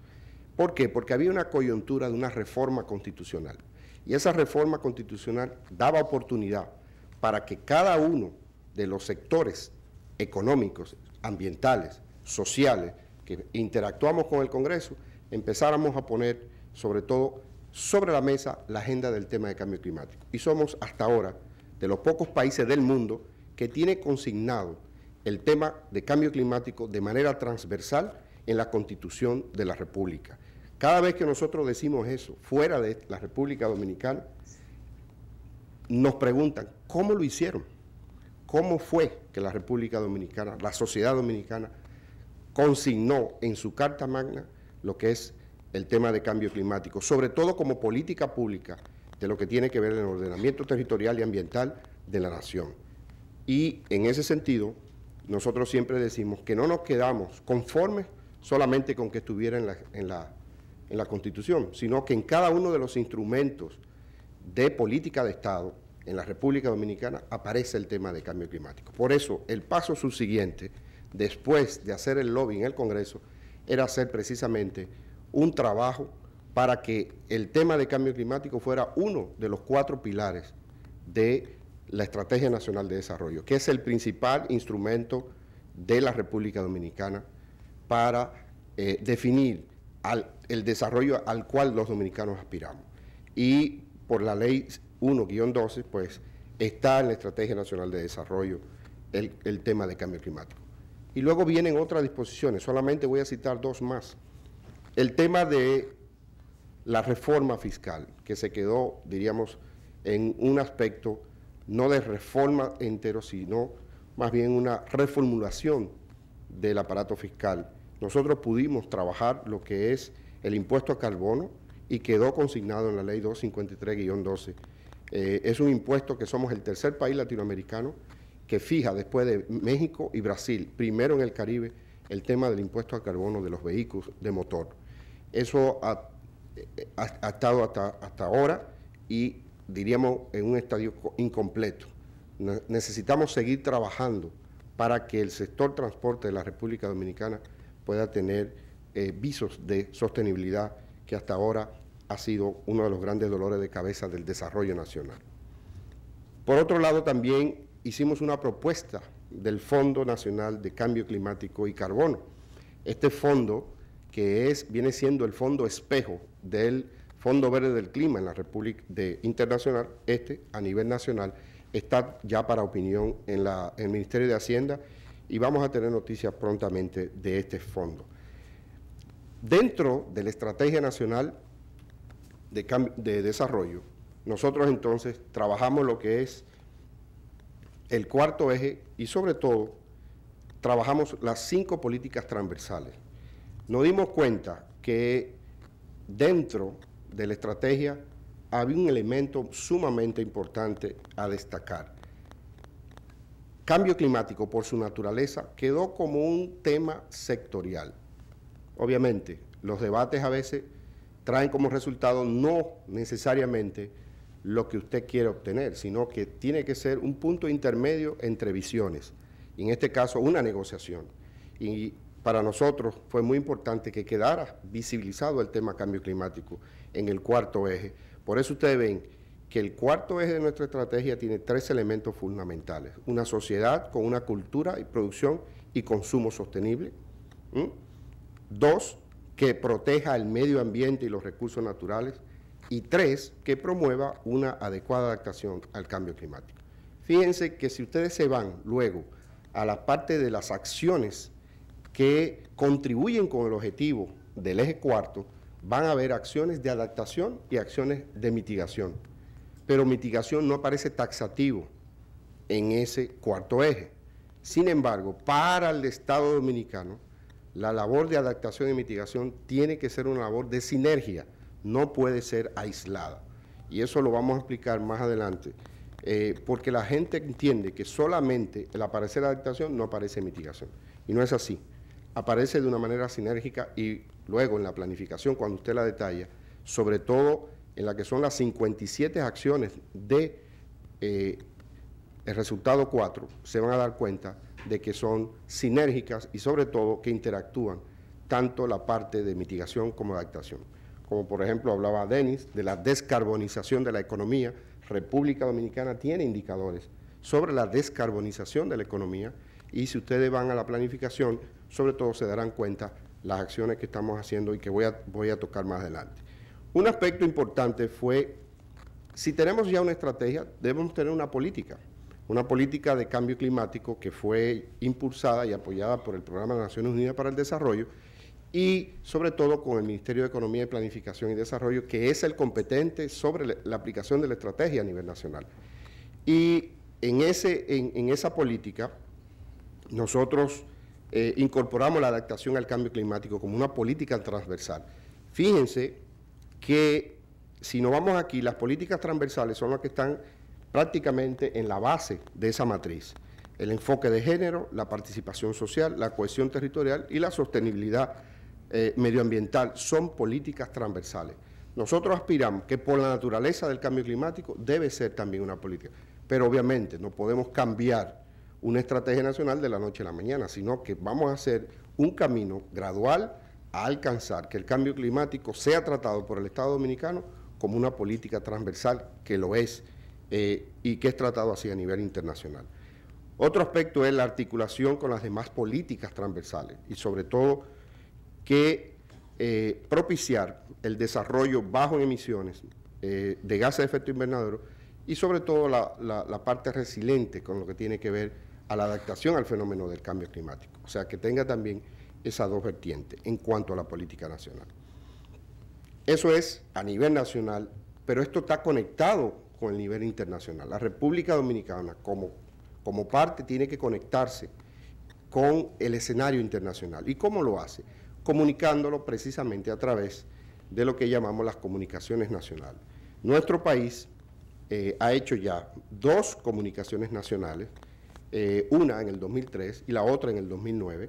¿Por qué? Porque había una coyuntura de una reforma constitucional. Y esa reforma constitucional daba oportunidad para que cada uno de los sectores económicos, ambientales, sociales, que interactuamos con el Congreso, empezáramos a poner, sobre todo, sobre la mesa la agenda del tema de cambio climático. Y somos hasta ahora de los pocos países del mundo que tiene consignado el tema de cambio climático de manera transversal en la constitución de la República. Cada vez que nosotros decimos eso fuera de la República Dominicana, nos preguntan, ¿cómo lo hicieron? ¿Cómo fue que la República Dominicana, la sociedad dominicana, consignó en su Carta Magna lo que es el tema de cambio climático, sobre todo como política pública de lo que tiene que ver el ordenamiento territorial y ambiental de la nación? Y en ese sentido, nosotros siempre decimos que no nos quedamos conformes solamente con que estuviera en la, en la, Constitución, sino que en cada uno de los instrumentos de política de Estado en la República Dominicana aparece el tema de cambio climático. Por eso, el paso subsiguiente, después de hacer el lobby en el Congreso, era hacer precisamente un trabajo para que el tema de cambio climático fuera uno de los cuatro pilares de la Estrategia Nacional de Desarrollo, que es el principal instrumento de la República Dominicana para eh, definir el desarrollo al cual los dominicanos aspiramos. Y por la ley 1-12, pues está en la Estrategia Nacional de Desarrollo el, el tema de cambio climático. Y luego vienen otras disposiciones, solamente voy a citar dos más. El tema de la reforma fiscal, que se quedó, diríamos, en un aspecto no de reforma entero, sino más bien una reformulación del aparato fiscal. Nosotros pudimos trabajar lo que es el impuesto a carbono y quedó consignado en la ley 253-12. Eh, es un impuesto que somos el tercer país latinoamericano que fija después de México y Brasil, primero en el Caribe, el tema del impuesto a carbono de los vehículos de motor. Eso ha, eh, estado hasta, hasta ahora y diríamos, en un estadio incompleto. Necesitamos seguir trabajando para que el sector transporte de la República Dominicana pueda tener eh, visos de sostenibilidad que hasta ahora ha sido uno de los grandes dolores de cabeza del desarrollo nacional. Por otro lado, también hicimos una propuesta del Fondo Nacional de Cambio Climático y Carbono. Este fondo, que es, viene siendo el fondo espejo del Fondo Verde del Clima en la República Internacional, este a nivel nacional, está ya para opinión en, el Ministerio de Hacienda y vamos a tener noticias prontamente de este fondo. Dentro de la Estrategia Nacional de, de Desarrollo, nosotros entonces trabajamos lo que es el cuarto eje y sobre todo trabajamos las cinco políticas transversales. Nos dimos cuenta que dentro de la estrategia, había un elemento sumamente importante a destacar. Cambio climático, por su naturaleza, quedó como un tema sectorial. Obviamente, los debates a veces traen como resultado no necesariamente lo que usted quiere obtener, sino que tiene que ser un punto intermedio entre visiones, y en este caso una negociación. Para nosotros fue muy importante que quedara visibilizado el tema cambio climático en el cuarto eje. Por eso ustedes ven que el cuarto eje de nuestra estrategia tiene tres elementos fundamentales. Una sociedad con una cultura y producción y consumo sostenible. ¿Mm? Dos, que proteja el medio ambiente y los recursos naturales. Y tres, que promueva una adecuada adaptación al cambio climático. Fíjense que si ustedes se van luego a la parte de las acciones que contribuyen con el objetivo del eje cuarto, van a haber acciones de adaptación y acciones de mitigación. Pero mitigación no aparece taxativo en ese cuarto eje. Sin embargo, para el Estado dominicano, la labor de adaptación y mitigación tiene que ser una labor de sinergia, no puede ser aislada. Y eso lo vamos a explicar más adelante, eh, porque la gente entiende que solamente el aparecer adaptación no aparece mitigación. Y no es así aparece de una manera sinérgica y luego en la planificación, cuando usted la detalla, sobre todo en la que son las 57 acciones de eh, el resultado 4, se van a dar cuenta de que son sinérgicas y sobre todo que interactúan tanto la parte de mitigación como de adaptación. Como por ejemplo hablaba Denis de la descarbonización de la economía, República Dominicana tiene indicadores sobre la descarbonización de la economía y si ustedes van a la planificación sobre todo se darán cuenta las acciones que estamos haciendo y que voy a, voy a tocar más adelante. Un aspecto importante fue, si tenemos ya una estrategia, debemos tener una política, una política de cambio climático que fue impulsada y apoyada por el Programa de Naciones Unidas para el Desarrollo y sobre todo con el Ministerio de Economía y Planificación y Desarrollo, que es el competente sobre la aplicación de la estrategia a nivel nacional. Y en, ese, en, en esa política, nosotros eh, incorporamos la adaptación al cambio climático como una política transversal. Fíjense que si nos vamos aquí, las políticas transversales son las que están prácticamente en la base de esa matriz. El enfoque de género, la participación social, la cohesión territorial y la sostenibilidad eh, medioambiental son políticas transversales. Nosotros aspiramos que por la naturaleza del cambio climático debe ser también una política, pero obviamente no podemos cambiar una estrategia nacional de la noche a la mañana, sino que vamos a hacer un camino gradual a alcanzar que el cambio climático sea tratado por el Estado Dominicano como una política transversal, que lo es, eh, y que es tratado así a nivel internacional. Otro aspecto es la articulación con las demás políticas transversales y sobre todo que eh, propiciar el desarrollo bajo en emisiones eh, de gases de efecto invernadero y sobre todo la parte resiliente con lo que tiene que ver a la adaptación al fenómeno del cambio climático. O sea, que tenga también esas dos vertientes en cuanto a la política nacional. Eso es a nivel nacional, pero esto está conectado con el nivel internacional. La República Dominicana, como, como parte, tiene que conectarse con el escenario internacional. ¿Y cómo lo hace? Comunicándolo precisamente a través de lo que llamamos las comunicaciones nacionales. Nuestro país eh, ha hecho ya dos comunicaciones nacionales eh, una en el 2003 y la otra en el 2009,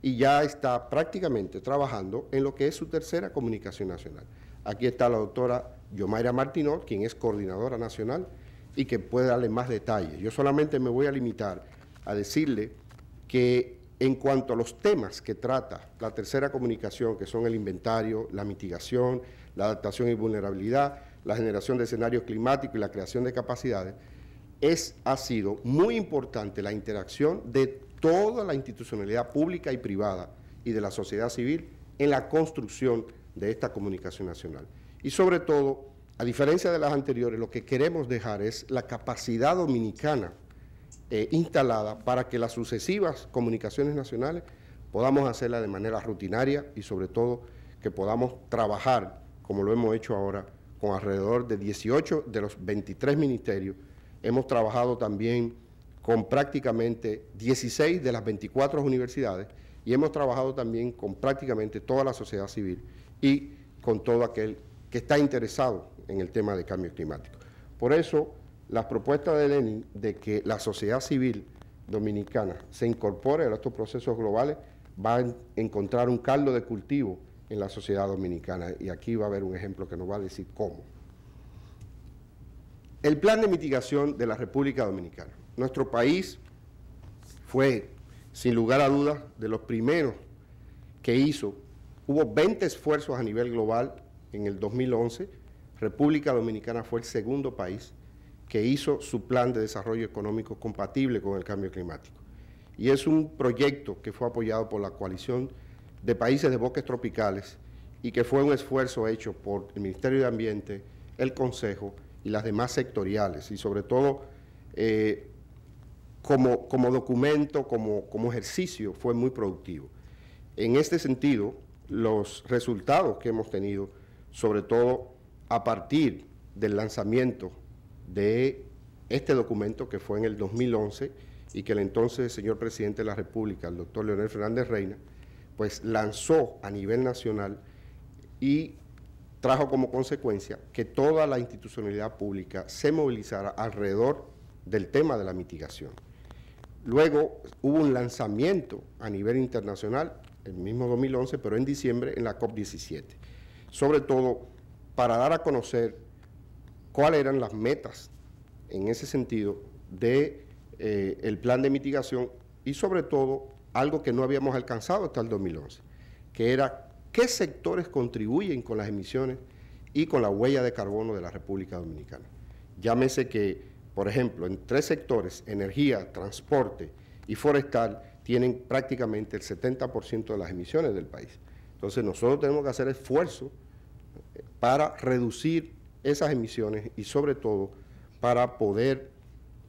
y ya está prácticamente trabajando en lo que es su tercera comunicación nacional. Aquí está la doctora Yomaira Martinot, quien es coordinadora nacional y que puede darle más detalles. Yo solamente me voy a limitar a decirle que en cuanto a los temas que trata la tercera comunicación, que son el inventario, la mitigación, la adaptación y vulnerabilidad, la generación de escenarios climáticos y la creación de capacidades, es, ha sido muy importante la interacción de toda la institucionalidad pública y privada y de la sociedad civil en la construcción de esta comunicación nacional. Y sobre todo, a diferencia de las anteriores, lo que queremos dejar es la capacidad dominicana eh, instalada para que las sucesivas comunicaciones nacionales podamos hacerla de manera rutinaria y sobre todo que podamos trabajar, como lo hemos hecho ahora, con alrededor de 18 de los 23 ministerios Hemos trabajado también con prácticamente 16 de las 24 universidades y hemos trabajado también con prácticamente toda la sociedad civil y con todo aquel que está interesado en el tema de cambio climático. Por eso, las propuestas de Lenin de que la sociedad civil dominicana se incorpore a estos procesos globales va a encontrar un caldo de cultivo en la sociedad dominicana y aquí va a haber un ejemplo que nos va a decir cómo. El plan de mitigación de la República Dominicana. Nuestro país fue, sin lugar a dudas, de los primeros que hizo. Hubo 20 esfuerzos a nivel global en el 2011. República Dominicana fue el segundo país que hizo su plan de desarrollo económico compatible con el cambio climático. Y es un proyecto que fue apoyado por la coalición de países de bosques tropicales y que fue un esfuerzo hecho por el Ministerio de Ambiente, el Consejo, y las demás sectoriales, y sobre todo eh, como, como, documento, como, como ejercicio, fue muy productivo. En este sentido, los resultados que hemos tenido, sobre todo a partir del lanzamiento de este documento que fue en el 2011 y que el entonces señor presidente de la República, el doctor Leonel Fernández Reina, pues lanzó a nivel nacional y trajo como consecuencia que toda la institucionalidad pública se movilizara alrededor del tema de la mitigación. Luego hubo un lanzamiento a nivel internacional, el mismo 2011, pero en diciembre, en la COP17, sobre todo para dar a conocer cuáles eran las metas en ese sentido de eh, plan de mitigación y sobre todo algo que no habíamos alcanzado hasta el 2011, que era qué sectores contribuyen con las emisiones y con la huella de carbono de la República Dominicana. Llámese que, por ejemplo, en tres sectores, energía, transporte y forestal, tienen prácticamente el 70% de las emisiones del país. Entonces nosotros tenemos que hacer esfuerzo eh, para reducir esas emisiones y sobre todo para poder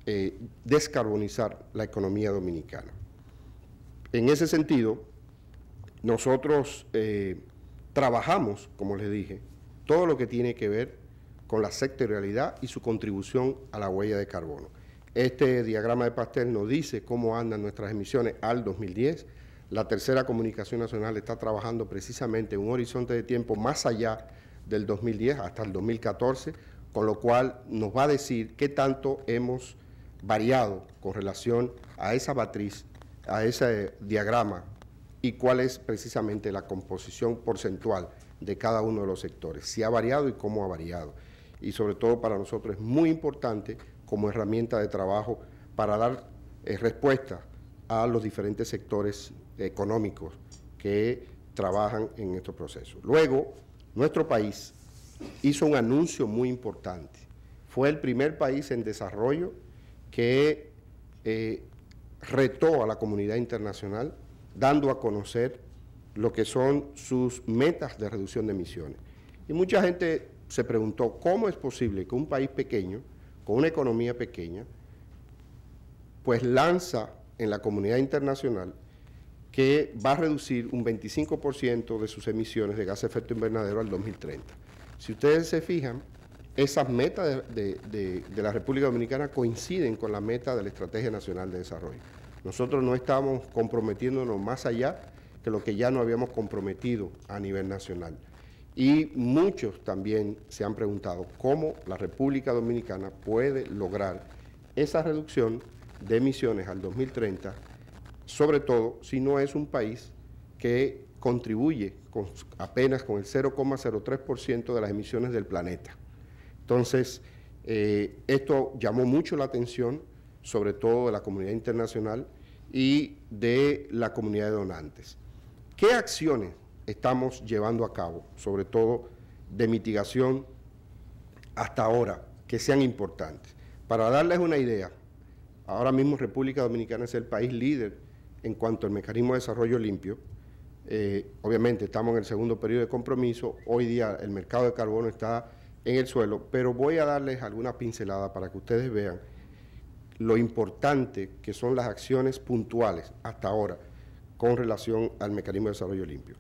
eh, descarbonizar la economía dominicana. En ese sentido, nosotros eh, trabajamos, como les dije, todo lo que tiene que ver con la sectorialidad y su contribución a la huella de carbono. Este diagrama de pastel nos dice cómo andan nuestras emisiones al 2010. La tercera comunicación nacional está trabajando precisamente en un horizonte de tiempo más allá del 2010 hasta el 2014, con lo cual nos va a decir qué tanto hemos variado con relación a esa matriz, a ese diagrama y cuál es precisamente la composición porcentual de cada uno de los sectores, si ha variado y cómo ha variado. Y sobre todo para nosotros es muy importante como herramienta de trabajo para dar eh, respuesta a los diferentes sectores económicos que trabajan en estos procesos. Luego, nuestro país hizo un anuncio muy importante. Fue el primer país en desarrollo que eh, retó a la comunidad internacional dando a conocer lo que son sus metas de reducción de emisiones. Y mucha gente se preguntó cómo es posible que un país pequeño, con una economía pequeña, pues lanza en la comunidad internacional que va a reducir un 25% de sus emisiones de gas de efecto invernadero al 2030. Si ustedes se fijan, esas metas de, de la República Dominicana coinciden con la meta de la Estrategia Nacional de Desarrollo. Nosotros no estamos comprometiéndonos más allá que lo que ya no habíamos comprometido a nivel nacional. Y muchos también se han preguntado cómo la República Dominicana puede lograr esa reducción de emisiones al 2030, sobre todo si no es un país que contribuye apenas con el 0,03% de las emisiones del planeta. Entonces, eh, esto llamó mucho la atención sobre todo de la comunidad internacional y de la comunidad de donantes. ¿Qué acciones estamos llevando a cabo, sobre todo de mitigación hasta ahora, que sean importantes? Para darles una idea, ahora mismo República Dominicana es el país líder en cuanto al mecanismo de desarrollo limpio. Eh, obviamente estamos en el segundo periodo de compromiso, hoy día el mercado de carbono está en el suelo, pero voy a darles alguna pincelada para que ustedes vean lo importante que son las acciones puntuales hasta ahora con relación al mecanismo de desarrollo limpio.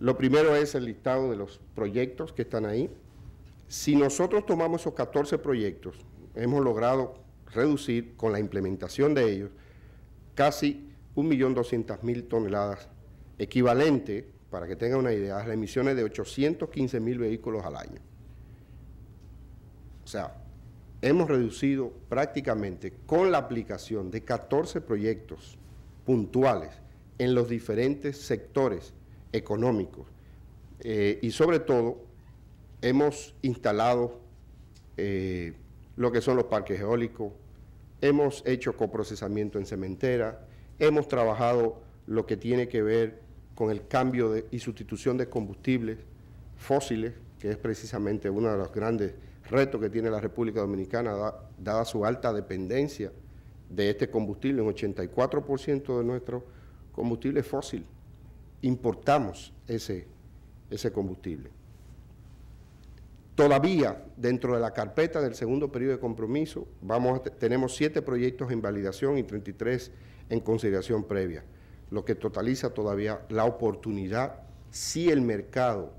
Lo primero es el listado de los proyectos que están ahí. Si nosotros tomamos esos 14 proyectos, hemos logrado reducir con la implementación de ellos casi 1.200.000 toneladas, equivalente, para que tengan una idea, las emisiones de 815.000 vehículos al año. O sea, hemos reducido prácticamente con la aplicación de 14 proyectos puntuales en los diferentes sectores económicos eh, y sobre todo hemos instalado eh, lo que son los parques eólicos, hemos hecho coprocesamiento en cementera, hemos trabajado lo que tiene que ver con el cambio y sustitución de combustibles fósiles, que es precisamente una de las grandes reto que tiene la República Dominicana, dada su alta dependencia de este combustible. Un 84% de nuestro combustible es fósil. Importamos ese, ese combustible. Todavía, dentro de la carpeta del segundo periodo de compromiso, vamos tenemos siete proyectos en validación y 33 en consideración previa, lo que totaliza todavía la oportunidad, si el mercado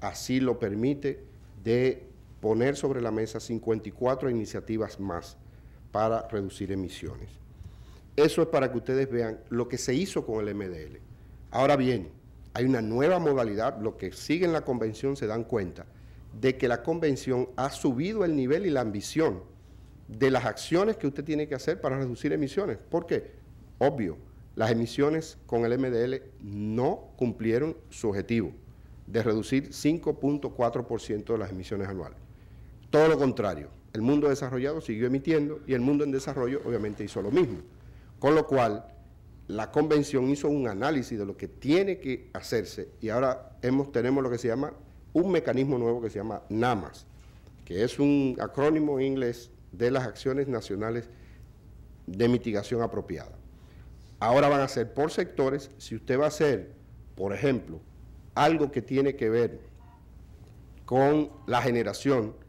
así lo permite, de poner sobre la mesa 54 iniciativas más para reducir emisiones. Eso es para que ustedes vean lo que se hizo con el MDL. Ahora bien, hay una nueva modalidad, Lo que siguen la convención se dan cuenta de que la convención ha subido el nivel y la ambición de las acciones que usted tiene que hacer para reducir emisiones. ¿Por qué? Obvio, las emisiones con el MDL no cumplieron su objetivo de reducir 5.4% de las emisiones anuales. Todo lo contrario, el mundo desarrollado siguió emitiendo y el mundo en desarrollo obviamente hizo lo mismo. Con lo cual, la convención hizo un análisis de lo que tiene que hacerse y ahora hemos, tenemos lo que se llama un mecanismo nuevo que se llama NAMAS, que es un acrónimo en inglés de las acciones nacionales de mitigación apropiada. Ahora van a ser por sectores, si usted va a hacer, por ejemplo, algo que tiene que ver con la generación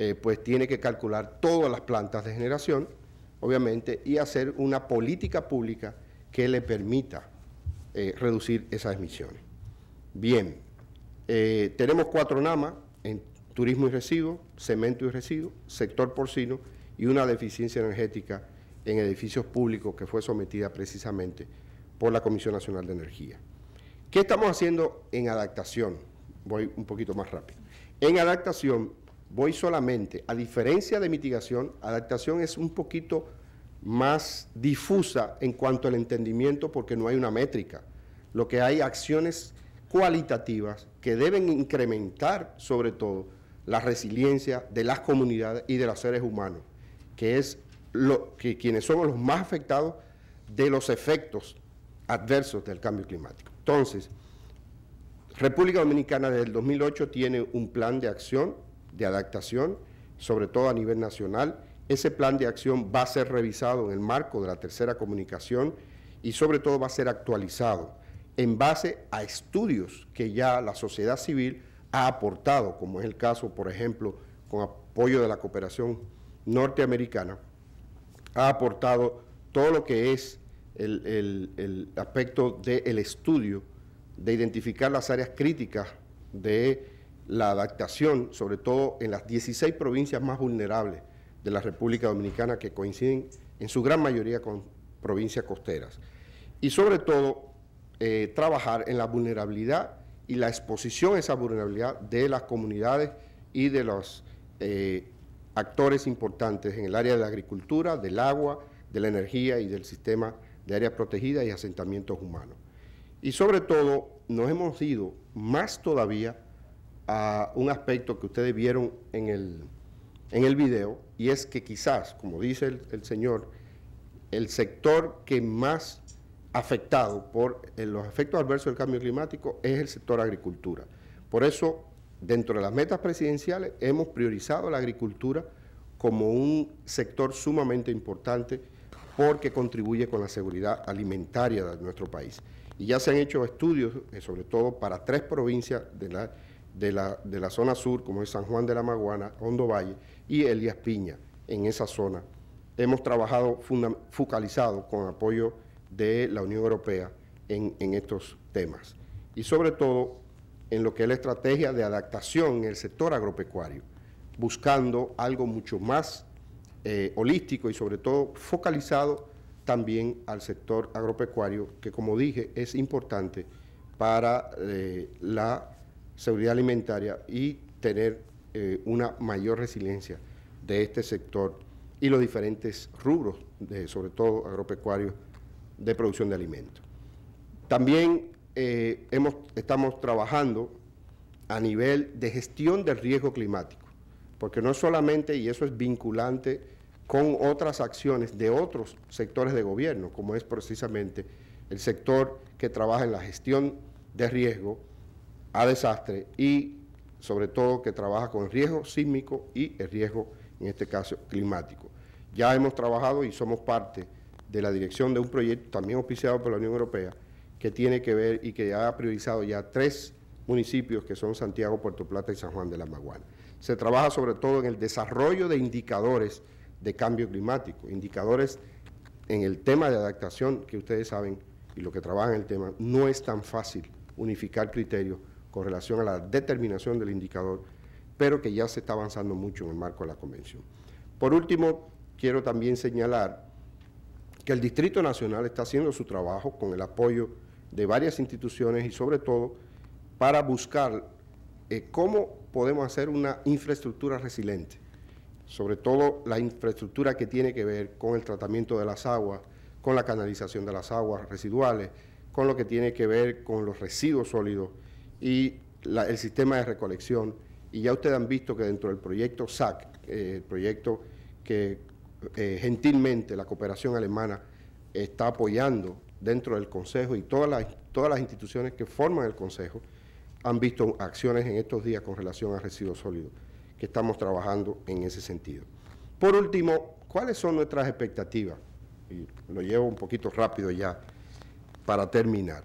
eh, pues tiene que calcular todas las plantas de generación, obviamente, y hacer una política pública que le permita eh, reducir esas emisiones. Bien, eh, tenemos cuatro NAMA en turismo y residuos, cemento y residuos, sector porcino y una deficiencia energética en edificios públicos que fue sometida precisamente por la Comisión Nacional de Energía. ¿Qué estamos haciendo en adaptación? Voy un poquito más rápido. En adaptación, voy solamente, a diferencia de mitigación, adaptación es un poquito más difusa en cuanto al entendimiento porque no hay una métrica. Lo que hay acciones cualitativas que deben incrementar sobre todo la resiliencia de las comunidades y de los seres humanos, que es quienes somos los más afectados de los efectos adversos del cambio climático. Entonces, República Dominicana desde el 2008 tiene un plan de acción de adaptación, sobre todo a nivel nacional. Ese plan de acción va a ser revisado en el marco de la tercera comunicación y sobre todo va a ser actualizado en base a estudios que ya la sociedad civil ha aportado, como es el caso, por ejemplo, con apoyo de la cooperación norteamericana, ha aportado todo lo que es el, aspecto del estudio, de identificar las áreas críticas de la adaptación, sobre todo en las 16 provincias más vulnerables de la República Dominicana que coinciden en su gran mayoría con provincias costeras. Y sobre todo, eh, trabajar en la vulnerabilidad y la exposición a esa vulnerabilidad de las comunidades y de los eh, actores importantes en el área de la agricultura, del agua, de la energía y del sistema de áreas protegidas y asentamientos humanos. Y sobre todo, nos hemos ido más todavía a un aspecto que ustedes vieron en el, video, y es que quizás, como dice el, señor, el sector que más afectado por eh, los efectos adversos del cambio climático es el sector agricultura. Por eso, dentro de las metas presidenciales, hemos priorizado la agricultura como un sector sumamente importante porque contribuye con la seguridad alimentaria de nuestro país. Y ya se han hecho estudios, eh, sobre todo para tres provincias de la de la, zona sur, como es San Juan de la Maguana, Hondo Valle y Elías Piña, en esa zona. Hemos trabajado focalizado con apoyo de la Unión Europea en, estos temas. Y sobre todo en lo que es la estrategia de adaptación en el sector agropecuario, buscando algo mucho más eh, holístico y sobre todo focalizado también al sector agropecuario, que como dije es importante para eh, la seguridad alimentaria y tener eh, una mayor resiliencia de este sector y los diferentes rubros, sobre todo agropecuarios, de producción de alimentos. También eh, hemos, estamos trabajando a nivel de gestión del riesgo climático, porque no solamente, y eso es vinculante con otras acciones de otros sectores de gobierno, como es precisamente el sector que trabaja en la gestión de riesgo a desastre y sobre todo que trabaja con el riesgo sísmico y el riesgo, en este caso, climático. Ya hemos trabajado y somos parte de la dirección de un proyecto también oficiado por la Unión Europea que tiene que ver y que ha priorizado ya tres municipios que son Santiago, Puerto Plata y San Juan de la Maguana. Se trabaja sobre todo en el desarrollo de indicadores de cambio climático, indicadores en el tema de adaptación que ustedes saben y lo que trabaja en el tema, no es tan fácil unificar criterios relación a la determinación del indicador, pero que ya se está avanzando mucho en el marco de la convención. Por último, quiero también señalar que el Distrito Nacional está haciendo su trabajo con el apoyo de varias instituciones y sobre todo para buscar eh, cómo podemos hacer una infraestructura resiliente, sobre todo la infraestructura que tiene que ver con el tratamiento de las aguas, con la canalización de las aguas residuales, con lo que tiene que ver con los residuos sólidos y el sistema de recolección. Y ya ustedes han visto que dentro del proyecto SAC, eh, el proyecto que eh, gentilmente la cooperación alemana está apoyando dentro del Consejo y todas las, todas las instituciones que forman el Consejo han visto acciones en estos días con relación a residuos sólidos, que estamos trabajando en ese sentido. Por último, ¿cuáles son nuestras expectativas? Y lo llevo un poquito rápido ya para terminar.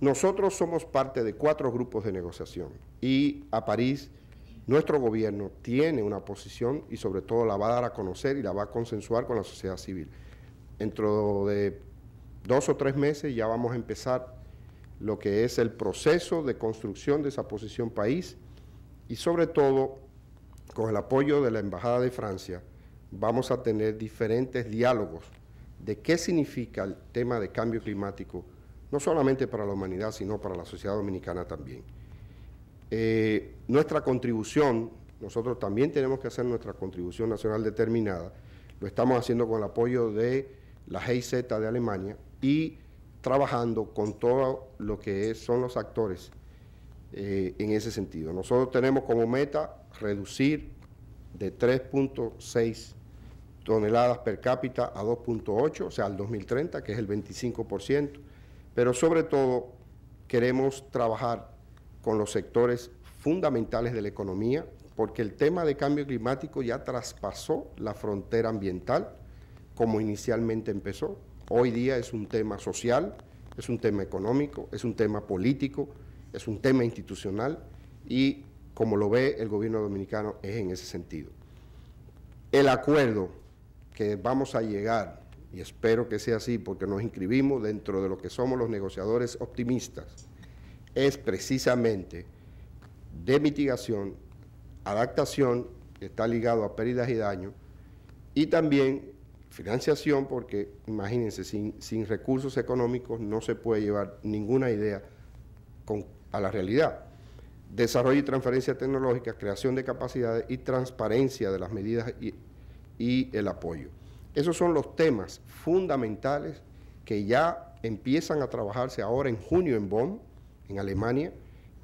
Nosotros somos parte de cuatro grupos de negociación y a París nuestro gobierno tiene una posición y sobre todo la va a dar a conocer y la va a consensuar con la sociedad civil. Dentro de dos o tres meses ya vamos a empezar lo que es el proceso de construcción de esa posición país y sobre todo con el apoyo de la Embajada de Francia vamos a tener diferentes diálogos de qué significa el tema de cambio climático no solamente para la humanidad, sino para la sociedad dominicana también. Eh, nuestra contribución, nosotros también tenemos que hacer nuestra contribución nacional determinada, lo estamos haciendo con el apoyo de la GIZ de Alemania y trabajando con todo lo que son los actores eh, en ese sentido. Nosotros tenemos como meta reducir de 3.6 toneladas per cápita a 2.8, o sea, al 2030, que es el 25%. Pero sobre todo queremos trabajar con los sectores fundamentales de la economía, porque el tema de cambio climático ya traspasó la frontera ambiental, como inicialmente empezó. Hoy día es un tema social, es un tema económico, es un tema político, es un tema institucional y como lo ve el gobierno dominicano es en ese sentido. El acuerdo que vamos a llegar y espero que sea así porque nos inscribimos dentro de lo que somos los negociadores optimistas, es precisamente de mitigación, adaptación, que está ligado a pérdidas y daños, y también financiación, porque imagínense, sin, recursos económicos no se puede llevar ninguna idea a la realidad. Desarrollo y transferencia tecnológica, creación de capacidades y transparencia de las medidas y el apoyo. Esos son los temas fundamentales que ya empiezan a trabajarse ahora en junio en Bonn, en Alemania,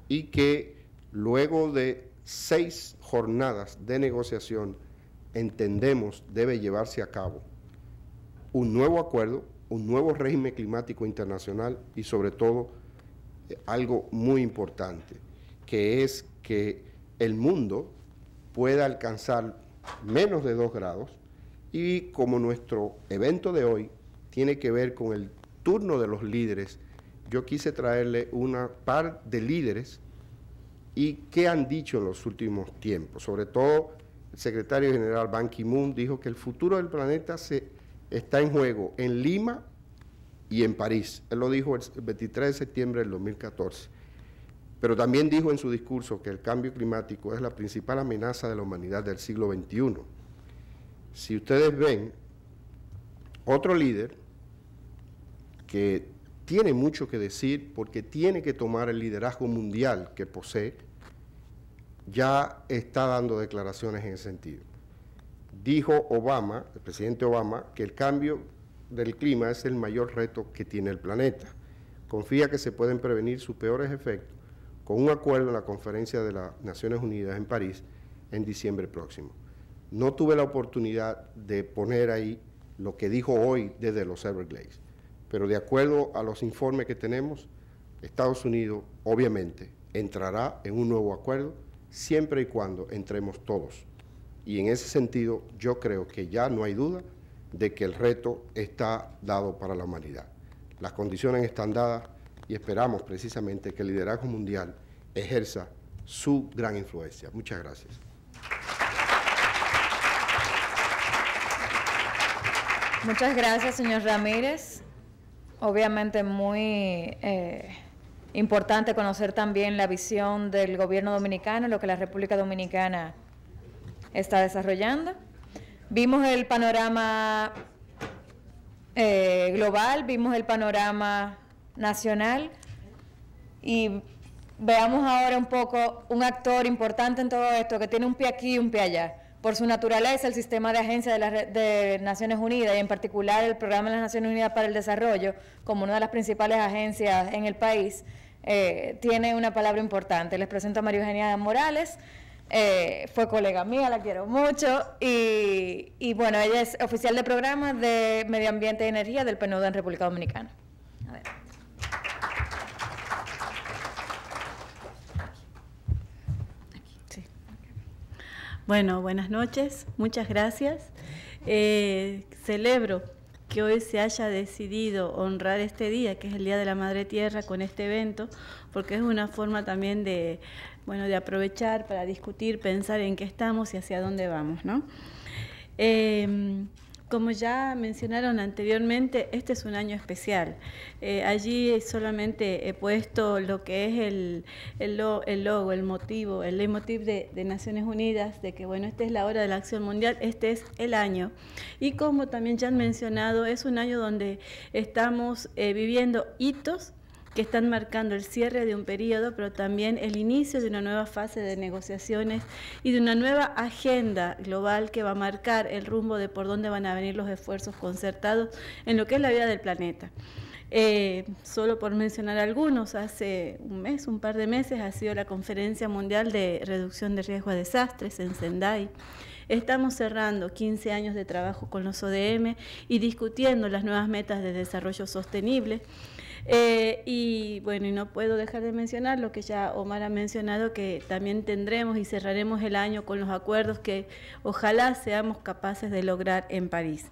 y que luego de seis jornadas de negociación entendemos debe llevarse a cabo un nuevo acuerdo, un nuevo régimen climático internacional y sobre todo algo muy importante, que es que el mundo pueda alcanzar menos de dos grados y como nuestro evento de hoy tiene que ver con el turno de los líderes, yo quise traerle una par de líderes y qué han dicho en los últimos tiempos. Sobre todo, el secretario general Ban Ki-moon dijo que el futuro del planeta se, está en juego en Lima y en París. Él lo dijo el 23 de septiembre del 2014. Pero también dijo en su discurso que el cambio climático es la principal amenaza de la humanidad del siglo XXI si ustedes ven, otro líder que tiene mucho que decir porque tiene que tomar el liderazgo mundial que posee, ya está dando declaraciones en ese sentido. Dijo Obama, el presidente Obama, que el cambio del clima es el mayor reto que tiene el planeta. Confía que se pueden prevenir sus peores efectos con un acuerdo en la conferencia de las Naciones Unidas en París en diciembre próximo. No tuve la oportunidad de poner ahí lo que dijo hoy desde los Everglades, pero de acuerdo a los informes que tenemos, Estados Unidos obviamente entrará en un nuevo acuerdo siempre y cuando entremos todos. Y en ese sentido yo creo que ya no hay duda de que el reto está dado para la humanidad. Las condiciones están dadas y esperamos precisamente que el liderazgo mundial ejerza su gran influencia. Muchas gracias. Muchas gracias, señor Ramírez. Obviamente muy eh, importante conocer también la visión del gobierno dominicano, lo que la República Dominicana está desarrollando. Vimos el panorama eh, global, vimos el panorama nacional y veamos ahora un poco un actor importante en todo esto que tiene un pie aquí y un pie allá por su naturaleza, el sistema de agencias de, Naciones Unidas y en particular el Programa de las Naciones Unidas para el Desarrollo, como una de las principales agencias en el país, eh, tiene una palabra importante. Les presento a María Eugenia Morales, eh, fue colega mía, la quiero mucho, y, bueno, ella es oficial de programa de Medio Ambiente y Energía del PNUD en República Dominicana. Bueno, buenas noches, muchas gracias. Eh, celebro que hoy se haya decidido honrar este día, que es el Día de la Madre Tierra, con este evento, porque es una forma también de, bueno, de aprovechar para discutir, pensar en qué estamos y hacia dónde vamos, ¿no? Eh, como ya mencionaron anteriormente, este es un año especial. Eh, allí solamente he puesto lo que es el, el, logo, el motivo, el leitmotiv de, Naciones Unidas, de que bueno, esta es la hora de la acción mundial, este es el año. Y como también ya han mencionado, es un año donde estamos eh, viviendo hitos que están marcando el cierre de un periodo, pero también el inicio de una nueva fase de negociaciones y de una nueva agenda global que va a marcar el rumbo de por dónde van a venir los esfuerzos concertados en lo que es la vida del planeta. Eh, solo por mencionar algunos, hace un mes, un par de meses, ha sido la Conferencia Mundial de Reducción de Riesgo a Desastres en Sendai. Estamos cerrando 15 años de trabajo con los ODM y discutiendo las nuevas metas de desarrollo sostenible. Eh, y bueno, y no puedo dejar de mencionar lo que ya Omar ha mencionado, que también tendremos y cerraremos el año con los acuerdos que ojalá seamos capaces de lograr en París.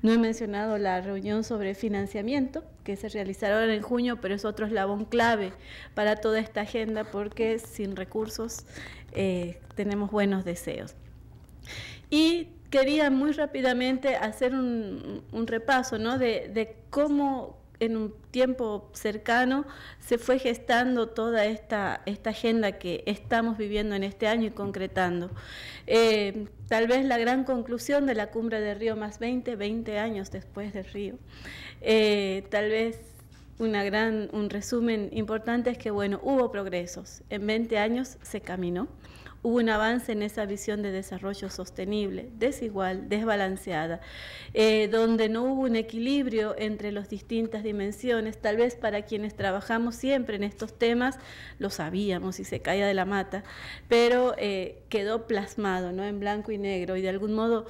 No he mencionado la reunión sobre financiamiento que se realizará en junio, pero es otro eslabón clave para toda esta agenda porque sin recursos eh, tenemos buenos deseos. Y quería muy rápidamente hacer un, repaso de cómo, en un tiempo cercano se fue gestando toda esta, agenda que estamos viviendo en este año y concretando. Eh, tal vez la gran conclusión de la cumbre de Río más 20, 20 años después del Río. Eh, tal vez una gran, un resumen importante es que, bueno, hubo progresos. En 20 años se caminó hubo un avance en esa visión de desarrollo sostenible, desigual, desbalanceada, eh, donde no hubo un equilibrio entre las distintas dimensiones. Tal vez para quienes trabajamos siempre en estos temas lo sabíamos y se caía de la mata, pero eh, quedó plasmado ¿no? en blanco y negro y de algún modo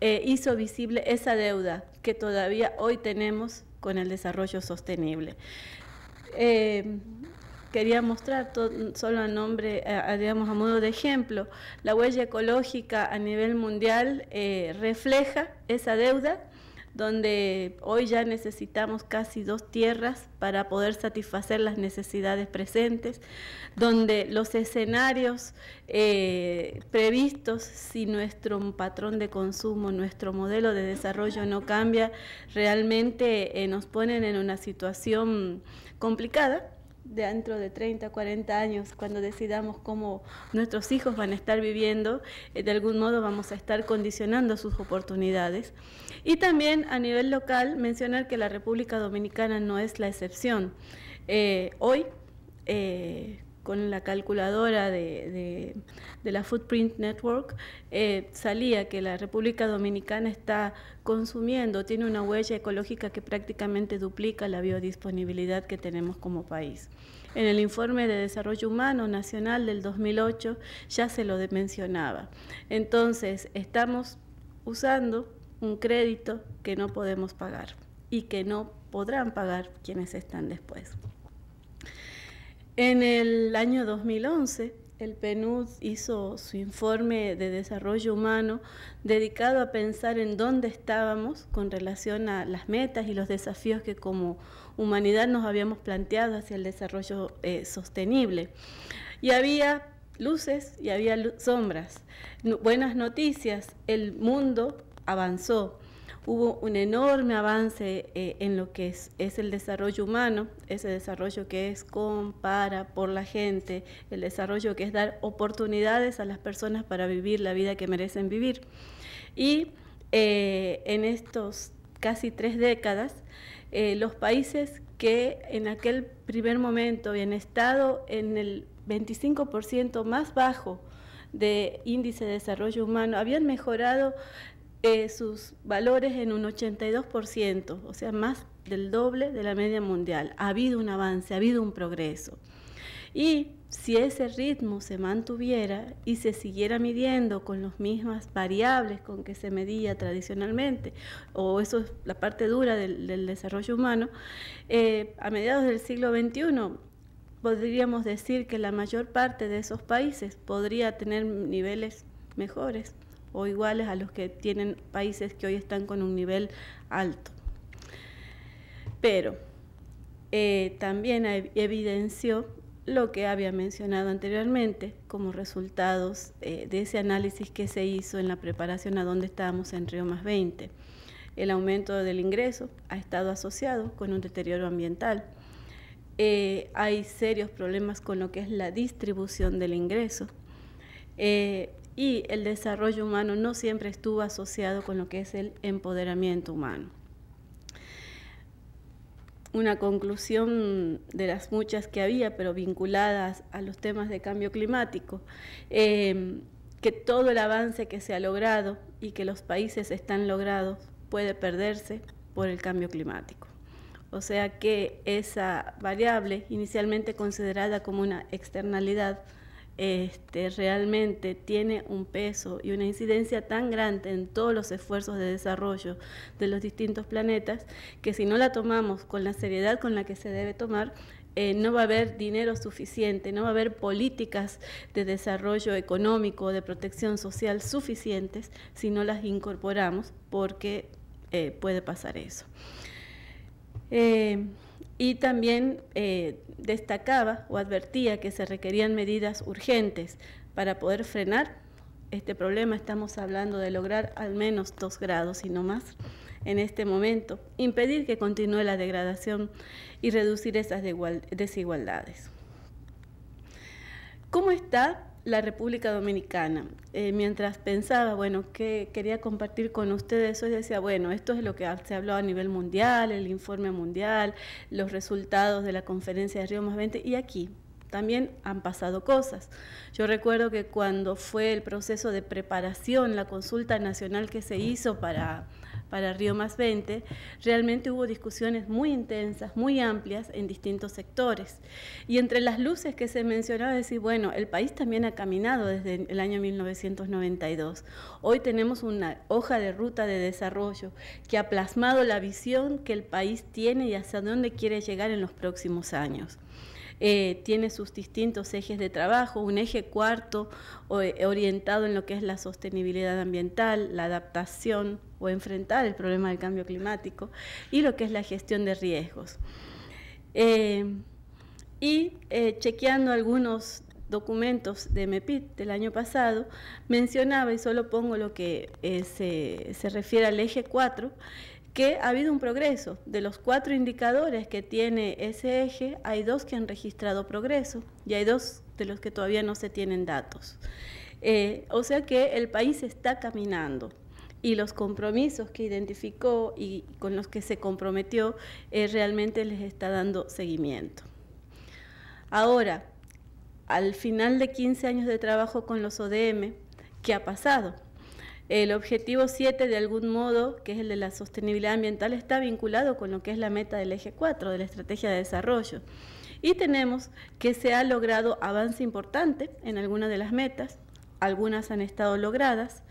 eh, hizo visible esa deuda que todavía hoy tenemos con el desarrollo sostenible quería mostrar solo a nombre, digamos, a modo de ejemplo, la huella ecológica a nivel mundial eh, refleja esa deuda donde hoy ya necesitamos casi dos tierras para poder satisfacer las necesidades presentes, donde los escenarios eh, previstos, si nuestro patrón de consumo, nuestro modelo de desarrollo no cambia, realmente eh, nos ponen en una situación complicada dentro de 30, 40 años, cuando decidamos cómo nuestros hijos van a estar viviendo, eh, de algún modo vamos a estar condicionando sus oportunidades. Y también a nivel local, mencionar que la República Dominicana no es la excepción. Eh, hoy, eh, con la calculadora de, la Footprint Network, eh, salía que la República Dominicana está consumiendo, tiene una huella ecológica que prácticamente duplica la biodisponibilidad que tenemos como país. En el informe de Desarrollo Humano Nacional del 2008 ya se lo mencionaba. Entonces, estamos usando un crédito que no podemos pagar y que no podrán pagar quienes están después. En el año 2011, el PNUD hizo su informe de desarrollo humano dedicado a pensar en dónde estábamos con relación a las metas y los desafíos que como humanidad nos habíamos planteado hacia el desarrollo eh, sostenible. Y había luces y había sombras. buenas noticias, el mundo avanzó, hubo un enorme avance eh, en lo que es, el desarrollo humano, ese desarrollo que es con, por la gente, el desarrollo que es dar oportunidades a las personas para vivir la vida que merecen vivir. Y eh, en estos casi tres décadas, eh, los países que en aquel primer momento habían estado en el 25% más bajo de índice de desarrollo humano, habían mejorado eh, sus valores en un 82%, o sea, más del doble de la media mundial. Ha habido un avance, ha habido un progreso. Y si ese ritmo se mantuviera y se siguiera midiendo con las mismas variables con que se medía tradicionalmente, o eso es la parte dura del, desarrollo humano, eh, a mediados del siglo XXI podríamos decir que la mayor parte de esos países podría tener niveles mejores o iguales a los que tienen países que hoy están con un nivel alto. Pero eh, también evidenció lo que había mencionado anteriormente como resultados eh, de ese análisis que se hizo en la preparación a donde estábamos en Río Más 20. El aumento del ingreso ha estado asociado con un deterioro ambiental. Eh, hay serios problemas con lo que es la distribución del ingreso y el desarrollo humano no siempre estuvo asociado con lo que es el empoderamiento humano. Una conclusión de las muchas que había, pero vinculadas a los temas de cambio climático, eh, que todo el avance que se ha logrado y que los países están logrados puede perderse por el cambio climático. O sea que esa variable, inicialmente considerada como una externalidad, este, realmente tiene un peso y una incidencia tan grande en todos los esfuerzos de desarrollo de los distintos planetas que si no la tomamos con la seriedad con la que se debe tomar, eh, no va a haber dinero suficiente, no va a haber políticas de desarrollo económico, de protección social suficientes si no las incorporamos, porque eh, puede pasar eso. Eh, y también destacaba o advertía que se requerían medidas urgentes para poder frenar este problema. Estamos hablando de lograr al menos dos grados y no más en este momento, impedir que continúe la degradación y reducir esas desigualdades. ¿Cómo está la República Dominicana. Eh, mientras pensaba, bueno, que quería compartir con ustedes eso, decía, bueno, esto es lo que se habló a nivel mundial, el informe mundial, los resultados de la conferencia de Río más 20, y aquí también han pasado cosas. Yo recuerdo que cuando fue el proceso de preparación, la consulta nacional que se hizo para para Río Más 20, realmente hubo discusiones muy intensas, muy amplias en distintos sectores. Y entre las luces que se mencionaba, decir, bueno, el país también ha caminado desde el año 1992. Hoy tenemos una hoja de ruta de desarrollo que ha plasmado la visión que el país tiene y hacia dónde quiere llegar en los próximos años. Eh, tiene sus distintos ejes de trabajo, un eje cuarto eh, orientado en lo que es la sostenibilidad ambiental, la adaptación o enfrentar el problema del cambio climático y lo que es la gestión de riesgos. Eh, y chequeando algunos documentos de MEPIT del año pasado, mencionaba, y solo pongo lo que se, refiere al eje cuatro, que ha habido un progreso. De los cuatro indicadores que tiene ese eje, hay dos que han registrado progreso y hay dos de los que todavía no se tienen datos. Eh, o sea que el país está caminando y los compromisos que identificó y con los que se comprometió eh, realmente les está dando seguimiento. Ahora, al final de 15 años de trabajo con los ODM, ¿qué ha pasado? El objetivo 7, de algún modo, que es el de la sostenibilidad ambiental, está vinculado con lo que es la meta del eje 4, de la estrategia de desarrollo. Y tenemos que se ha logrado avance importante en algunas de las metas, algunas han estado logradas,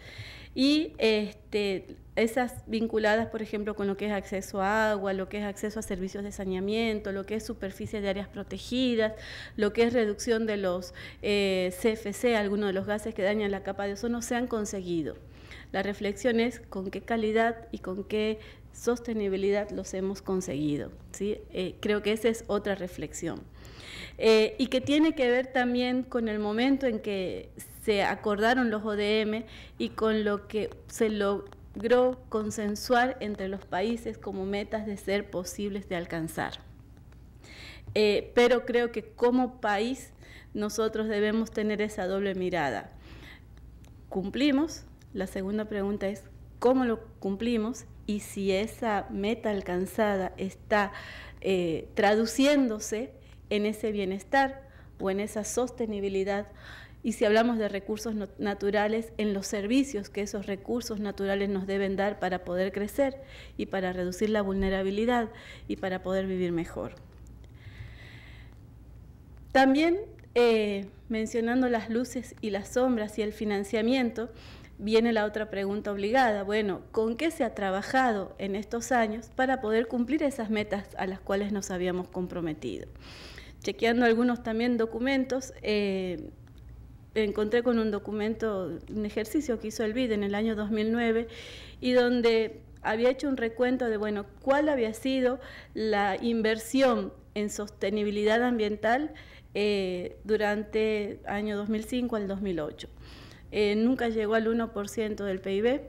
y este, esas vinculadas, por ejemplo, con lo que es acceso a agua, lo que es acceso a servicios de saneamiento, lo que es superficie de áreas protegidas, lo que es reducción de los CFC, eh, algunos de los gases que dañan la capa de ozono, se han conseguido. La reflexión es con qué calidad y con qué sostenibilidad los hemos conseguido. ¿sí? Eh, creo que esa es otra reflexión. Eh, y que tiene que ver también con el momento en que se acordaron los ODM y con lo que se logró consensuar entre los países como metas de ser posibles de alcanzar. Eh, pero creo que como país nosotros debemos tener esa doble mirada. Cumplimos, la segunda pregunta es cómo lo cumplimos y si esa meta alcanzada está eh, traduciéndose en ese bienestar o en esa sostenibilidad. Y si hablamos de recursos naturales, en los servicios que esos recursos naturales nos deben dar para poder crecer y para reducir la vulnerabilidad y para poder vivir mejor. También eh, mencionando las luces y las sombras y el financiamiento, viene la otra pregunta obligada. Bueno, ¿con qué se ha trabajado en estos años para poder cumplir esas metas a las cuales nos habíamos comprometido? Chequeando algunos también documentos, eh, encontré con un documento, un ejercicio que hizo el BID en el año 2009 y donde había hecho un recuento de, bueno, cuál había sido la inversión en sostenibilidad ambiental durante eh, durante año 2005 al 2008. Eh, nunca llegó al 1% del PIB.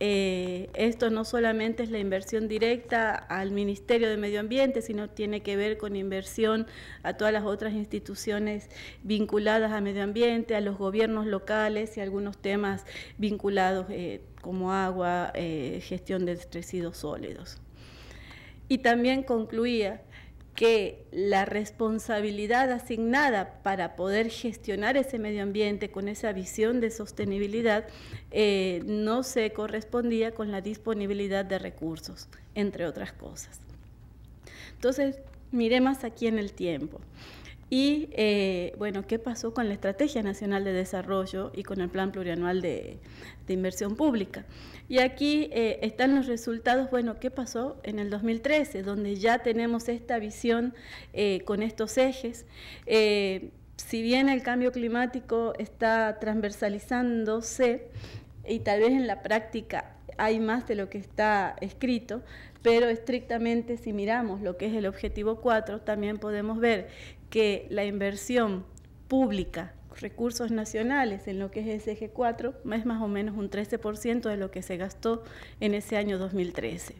Eh, esto no solamente es la inversión directa al Ministerio de Medio Ambiente, sino tiene que ver con inversión a todas las otras instituciones vinculadas a medio ambiente, a los gobiernos locales y algunos temas vinculados eh, como agua, gestión de residuos sólidos. Y también concluía que la responsabilidad asignada para poder gestionar ese medio ambiente con esa visión de sostenibilidad eh, no se correspondía con la disponibilidad de recursos, entre otras cosas. Entonces, miremos aquí en el tiempo. Y eh, bueno, ¿qué pasó con la Estrategia Nacional de Desarrollo y con el Plan Plurianual de, Inversión Pública? Y aquí eh, están los resultados, bueno, ¿qué pasó en el 2013, donde ya tenemos esta visión eh, con estos ejes? si bien el cambio climático está transversalizándose y tal vez en la práctica hay más de lo que está escrito, pero estrictamente si miramos lo que es el objetivo 4, también podemos ver que la inversión pública, recursos nacionales en lo que es el eje 4, es más o menos un 13% de lo que se gastó en ese año 2013.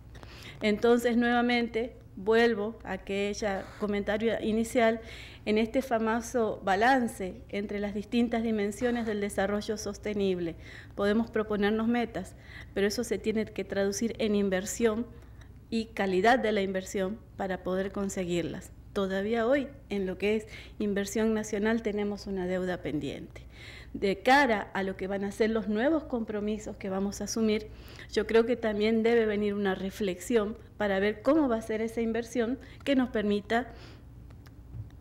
Entonces, nuevamente, vuelvo a aquella comentario inicial, en este famoso balance entre las distintas dimensiones del desarrollo sostenible. Podemos proponernos metas, pero eso se tiene que traducir en inversión y calidad de la inversión para poder conseguirlas todavía hoy en lo que es inversión nacional tenemos una deuda pendiente. De cara a lo que van a ser los nuevos compromisos que vamos a asumir, yo creo que también debe venir una reflexión para ver cómo va a ser esa inversión que nos permita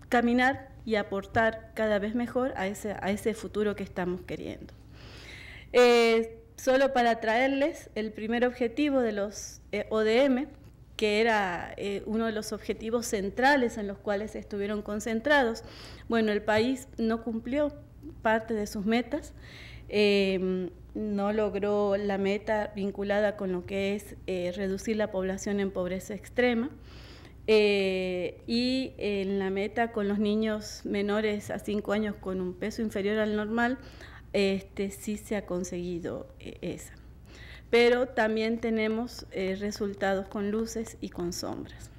caminar y aportar cada vez mejor a ese, futuro que estamos queriendo. Eh, solo para traerles el primer objetivo de los eh, ODM, que era eh, uno de los objetivos centrales en los cuales estuvieron concentrados. Bueno, el país no cumplió parte de sus metas, em, no logró la meta vinculada con lo que es eh, reducir la población en pobreza extrema. Eh, y en la meta con los niños menores a 5 años con un peso inferior al normal, este, sí se ha conseguido esa pero también tenemos eh, resultados con luces y con sombras.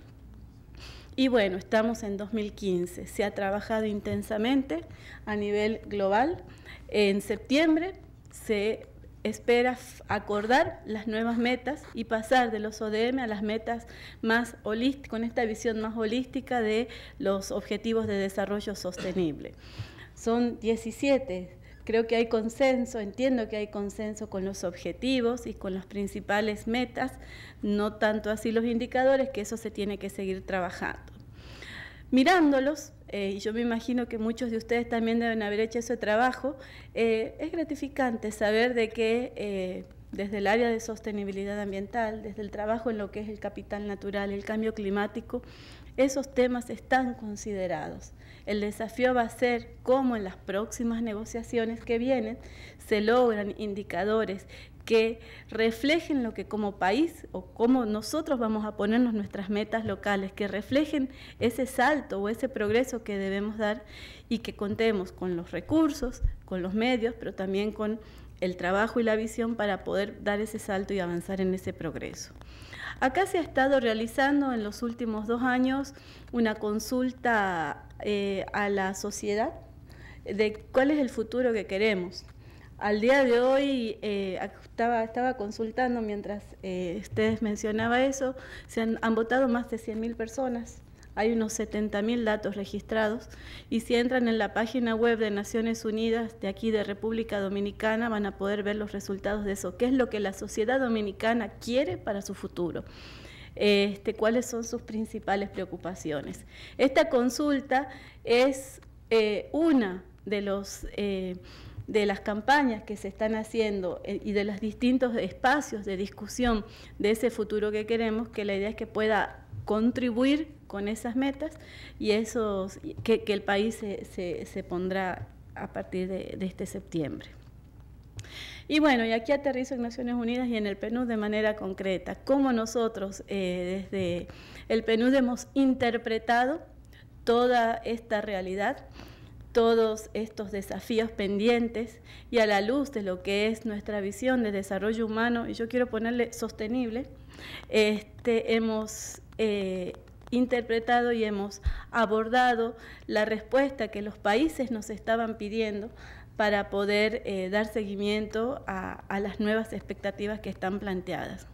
Y bueno, estamos en 2015, se ha trabajado intensamente a nivel global. En septiembre se espera acordar las nuevas metas y pasar de los ODM a las metas más holísticas, con esta visión más holística de los objetivos de desarrollo sostenible. Son 17 Creo que hay consenso, entiendo que hay consenso con los objetivos y con las principales metas, no tanto así los indicadores, que eso se tiene que seguir trabajando. Mirándolos, eh, y yo me imagino que muchos de ustedes también deben haber hecho ese trabajo, eh, es gratificante saber de que eh, desde el área de sostenibilidad ambiental, desde el trabajo en lo que es el capital natural, el cambio climático, esos temas están considerados. El desafío va a ser cómo en las próximas negociaciones que vienen se logran indicadores que reflejen lo que como país o cómo nosotros vamos a ponernos nuestras metas locales, que reflejen ese salto o ese progreso que debemos dar y que contemos con los recursos, con los medios, pero también con el trabajo y la visión para poder dar ese salto y avanzar en ese progreso. Acá se ha estado realizando en los últimos dos años una consulta eh, a la sociedad de cuál es el futuro que queremos. Al día de hoy, eh, estaba, consultando mientras eh, ustedes mencionaba eso, se han, han votado más de 100.000 personas, hay unos 70.000 datos registrados, y si entran en la página web de Naciones Unidas de aquí de República Dominicana van a poder ver los resultados de eso, qué es lo que la sociedad dominicana quiere para su futuro. Este, cuáles son sus principales preocupaciones. Esta consulta es eh, una de los... Eh, de las campañas que se están haciendo eh, y de los distintos espacios de discusión de ese futuro que queremos, que la idea es que pueda contribuir con esas metas y esos, que, el país se, se, pondrá a partir de este septiembre. Y bueno, y aquí aterrizo en Naciones Unidas y en el PNUD de manera concreta, cómo nosotros eh, desde el PNUD hemos interpretado toda esta realidad todos estos desafíos pendientes y a la luz de lo que es nuestra visión de desarrollo humano, y yo quiero ponerle sostenible, este, hemos eh, interpretado y hemos abordado la respuesta que los países nos estaban pidiendo para poder eh, dar seguimiento a, las nuevas expectativas que están planteadas.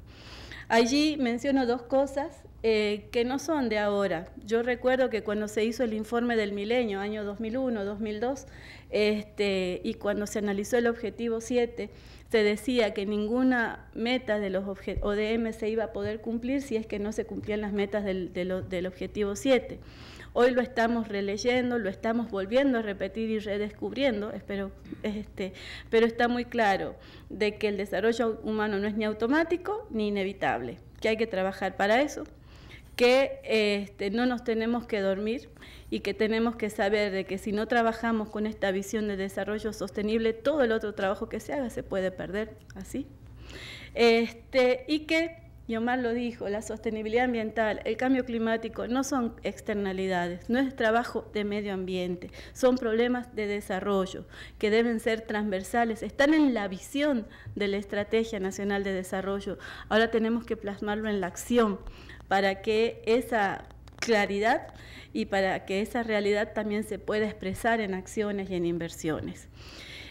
Allí menciono dos cosas eh, que no son de ahora. Yo recuerdo que cuando se hizo el informe del milenio, año 2001-2002, este, y cuando se analizó el objetivo 7, se decía que ninguna meta de los ODM se iba a poder cumplir si es que no se cumplían las metas del, del objetivo 7. Hoy lo estamos releyendo, lo estamos volviendo a repetir y redescubriendo, espero, este, pero está muy claro de que el desarrollo humano no es ni automático ni inevitable, que hay que trabajar para eso, que este, no nos tenemos que dormir y que tenemos que saber de que si no trabajamos con esta visión de desarrollo sostenible, todo el otro trabajo que se haga se puede perder así. Este, y que y Omar lo dijo, la sostenibilidad ambiental, el cambio climático no son externalidades, no es trabajo de medio ambiente, son problemas de desarrollo que deben ser transversales, están en la visión de la Estrategia Nacional de Desarrollo. Ahora tenemos que plasmarlo en la acción para que esa claridad y para que esa realidad también se pueda expresar en acciones y en inversiones.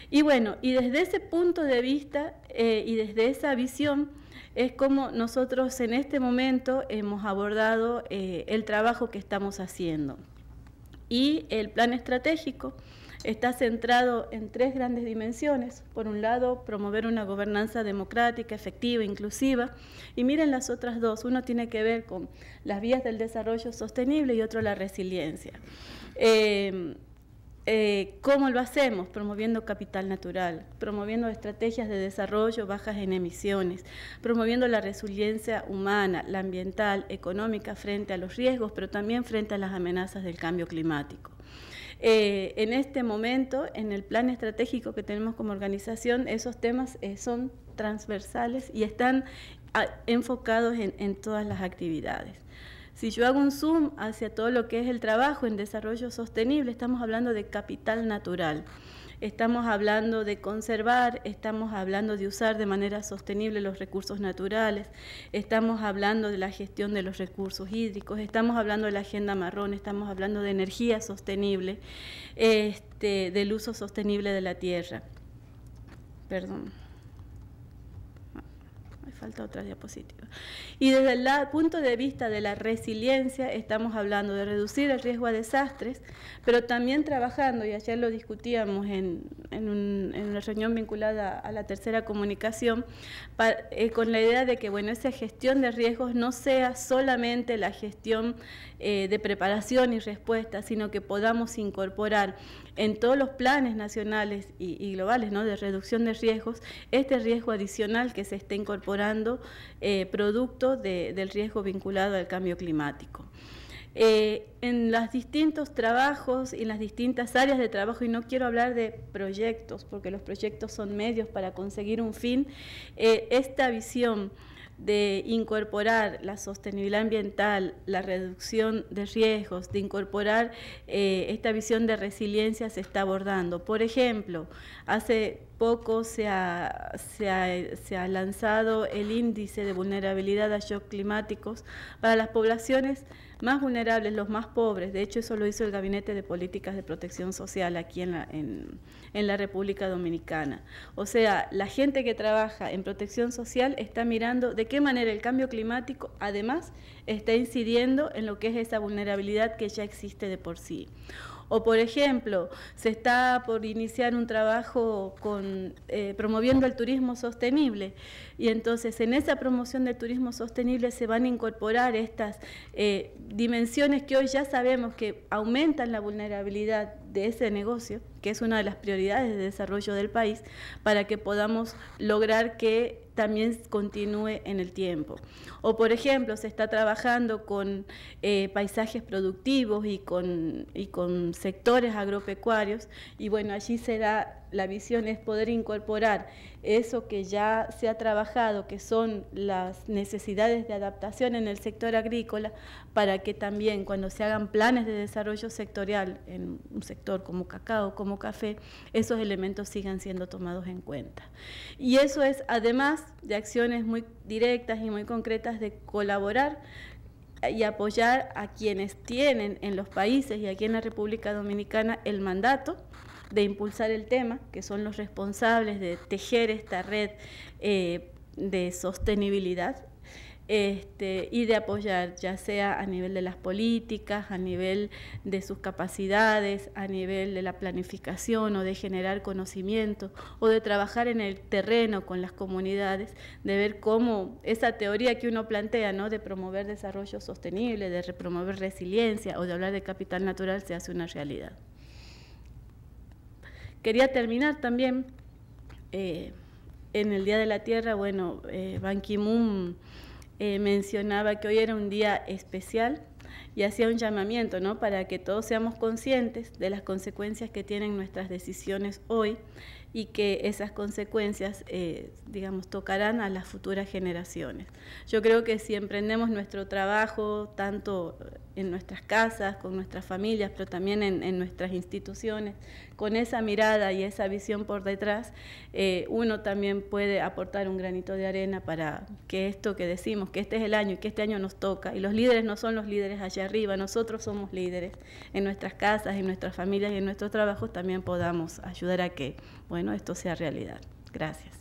Y bueno, y desde ese punto de vista eh, y desde esa visión, es como nosotros en este momento hemos abordado eh, el trabajo que estamos haciendo. Y el plan estratégico está centrado en tres grandes dimensiones. Por un lado, promover una gobernanza democrática, efectiva, inclusiva. Y miren las otras dos. Uno tiene que ver con las vías del desarrollo sostenible y otro la resiliencia. Eh, eh, ¿Cómo lo hacemos? Promoviendo capital natural, promoviendo estrategias de desarrollo bajas en emisiones, promoviendo la resiliencia humana, la ambiental, económica frente a los riesgos, pero también frente a las amenazas del cambio climático. Eh, en este momento, en el plan estratégico que tenemos como organización, esos temas eh, son transversales y están ah, enfocados en todas las actividades. Si yo hago un zoom hacia todo lo que es el trabajo en desarrollo sostenible, estamos hablando de capital natural estamos hablando de conservar, estamos hablando de usar de manera sostenible los recursos naturales, estamos hablando de la gestión de los recursos hídricos, estamos hablando de la agenda marrón, estamos hablando de energía sostenible, este, del uso sostenible de la tierra. Perdón falta otra diapositiva. Y desde el punto de vista de la resiliencia, estamos hablando de reducir el riesgo a desastres, pero también trabajando, y ayer lo discutíamos en, una reunión vinculada a la tercera comunicación, eh, con la idea de que esa gestión de riesgos no sea solamente la gestión eh, de preparación y respuesta, sino que podamos incorporar en todos los planes nacionales y, globales de reducción de riesgos este riesgo adicional que se está incorporando eh, producto del riesgo vinculado al cambio climático. Eh, en los distintos trabajos y en las distintas áreas de trabajo, y no quiero hablar de proyectos, porque los proyectos son medios para conseguir un fin, eh, esta visión de incorporar la sostenibilidad ambiental, la reducción de riesgos, de incorporar eh, esta visión de resiliencia se está abordando. Por ejemplo, hace poco se ha, se ha lanzado el índice de vulnerabilidad a shocks climáticos para las poblaciones más vulnerables, los más pobres. De hecho, eso lo hizo el Gabinete de Políticas de Protección Social aquí en la, en, la República Dominicana. O sea, la gente que trabaja en protección social está mirando de qué manera el cambio climático, además, está incidiendo en lo que es esa vulnerabilidad que ya existe de por sí. O por ejemplo, se está por iniciar un trabajo eh, promoviendo el turismo sostenible y entonces en esa promoción del turismo sostenible se van a incorporar estas eh, dimensiones que hoy ya sabemos que aumentan la vulnerabilidad de ese negocio, que es una de las prioridades de desarrollo del país, para que podamos lograr que también continúe en el tiempo. O por ejemplo, se está trabajando con eh, paisajes productivos y con, y con sectores agropecuarios y bueno, allí será la visión es poder incorporar eso que ya se ha trabajado, que son las necesidades de adaptación en el sector agrícola, para que también cuando se hagan planes de desarrollo sectorial en un sector como cacao, como café, esos elementos sigan siendo tomados en cuenta. Y eso es además de acciones muy directas y muy concretas de colaborar y apoyar a quienes tienen en los países y aquí en la República Dominicana el mandato de impulsar el tema, que son los responsables de tejer esta red eh, de sostenibilidad este, y de apoyar, ya sea a nivel de las políticas, a nivel de sus capacidades, a nivel de la planificación o de generar conocimiento o de trabajar en el terreno con las comunidades, de ver cómo esa teoría que uno plantea, ¿no? de promover desarrollo sostenible, de promover resiliencia o de hablar de capital natural se hace una realidad. Quería terminar también eh, en el Día de la Tierra, bueno, eh, Ban Ki-moon eh, mencionaba que hoy era un día especial y hacía un llamamiento ¿no? para que todos seamos conscientes de las consecuencias que tienen nuestras decisiones hoy y que esas consecuencias, digamos, tocarán a las futuras generaciones. Yo creo que si emprendemos nuestro trabajo, tanto en nuestras casas, con nuestras familias, pero también en, nuestras instituciones, con esa mirada y esa visión por detrás, eh, uno también puede aportar un granito de arena para que esto que decimos, que este es el año y que este año nos toca, y los líderes no son los líderes allá arriba, nosotros somos líderes en nuestras casas, en nuestras familias y en nuestros trabajos, también podamos ayudar a que, bueno, esto sea realidad. Gracias.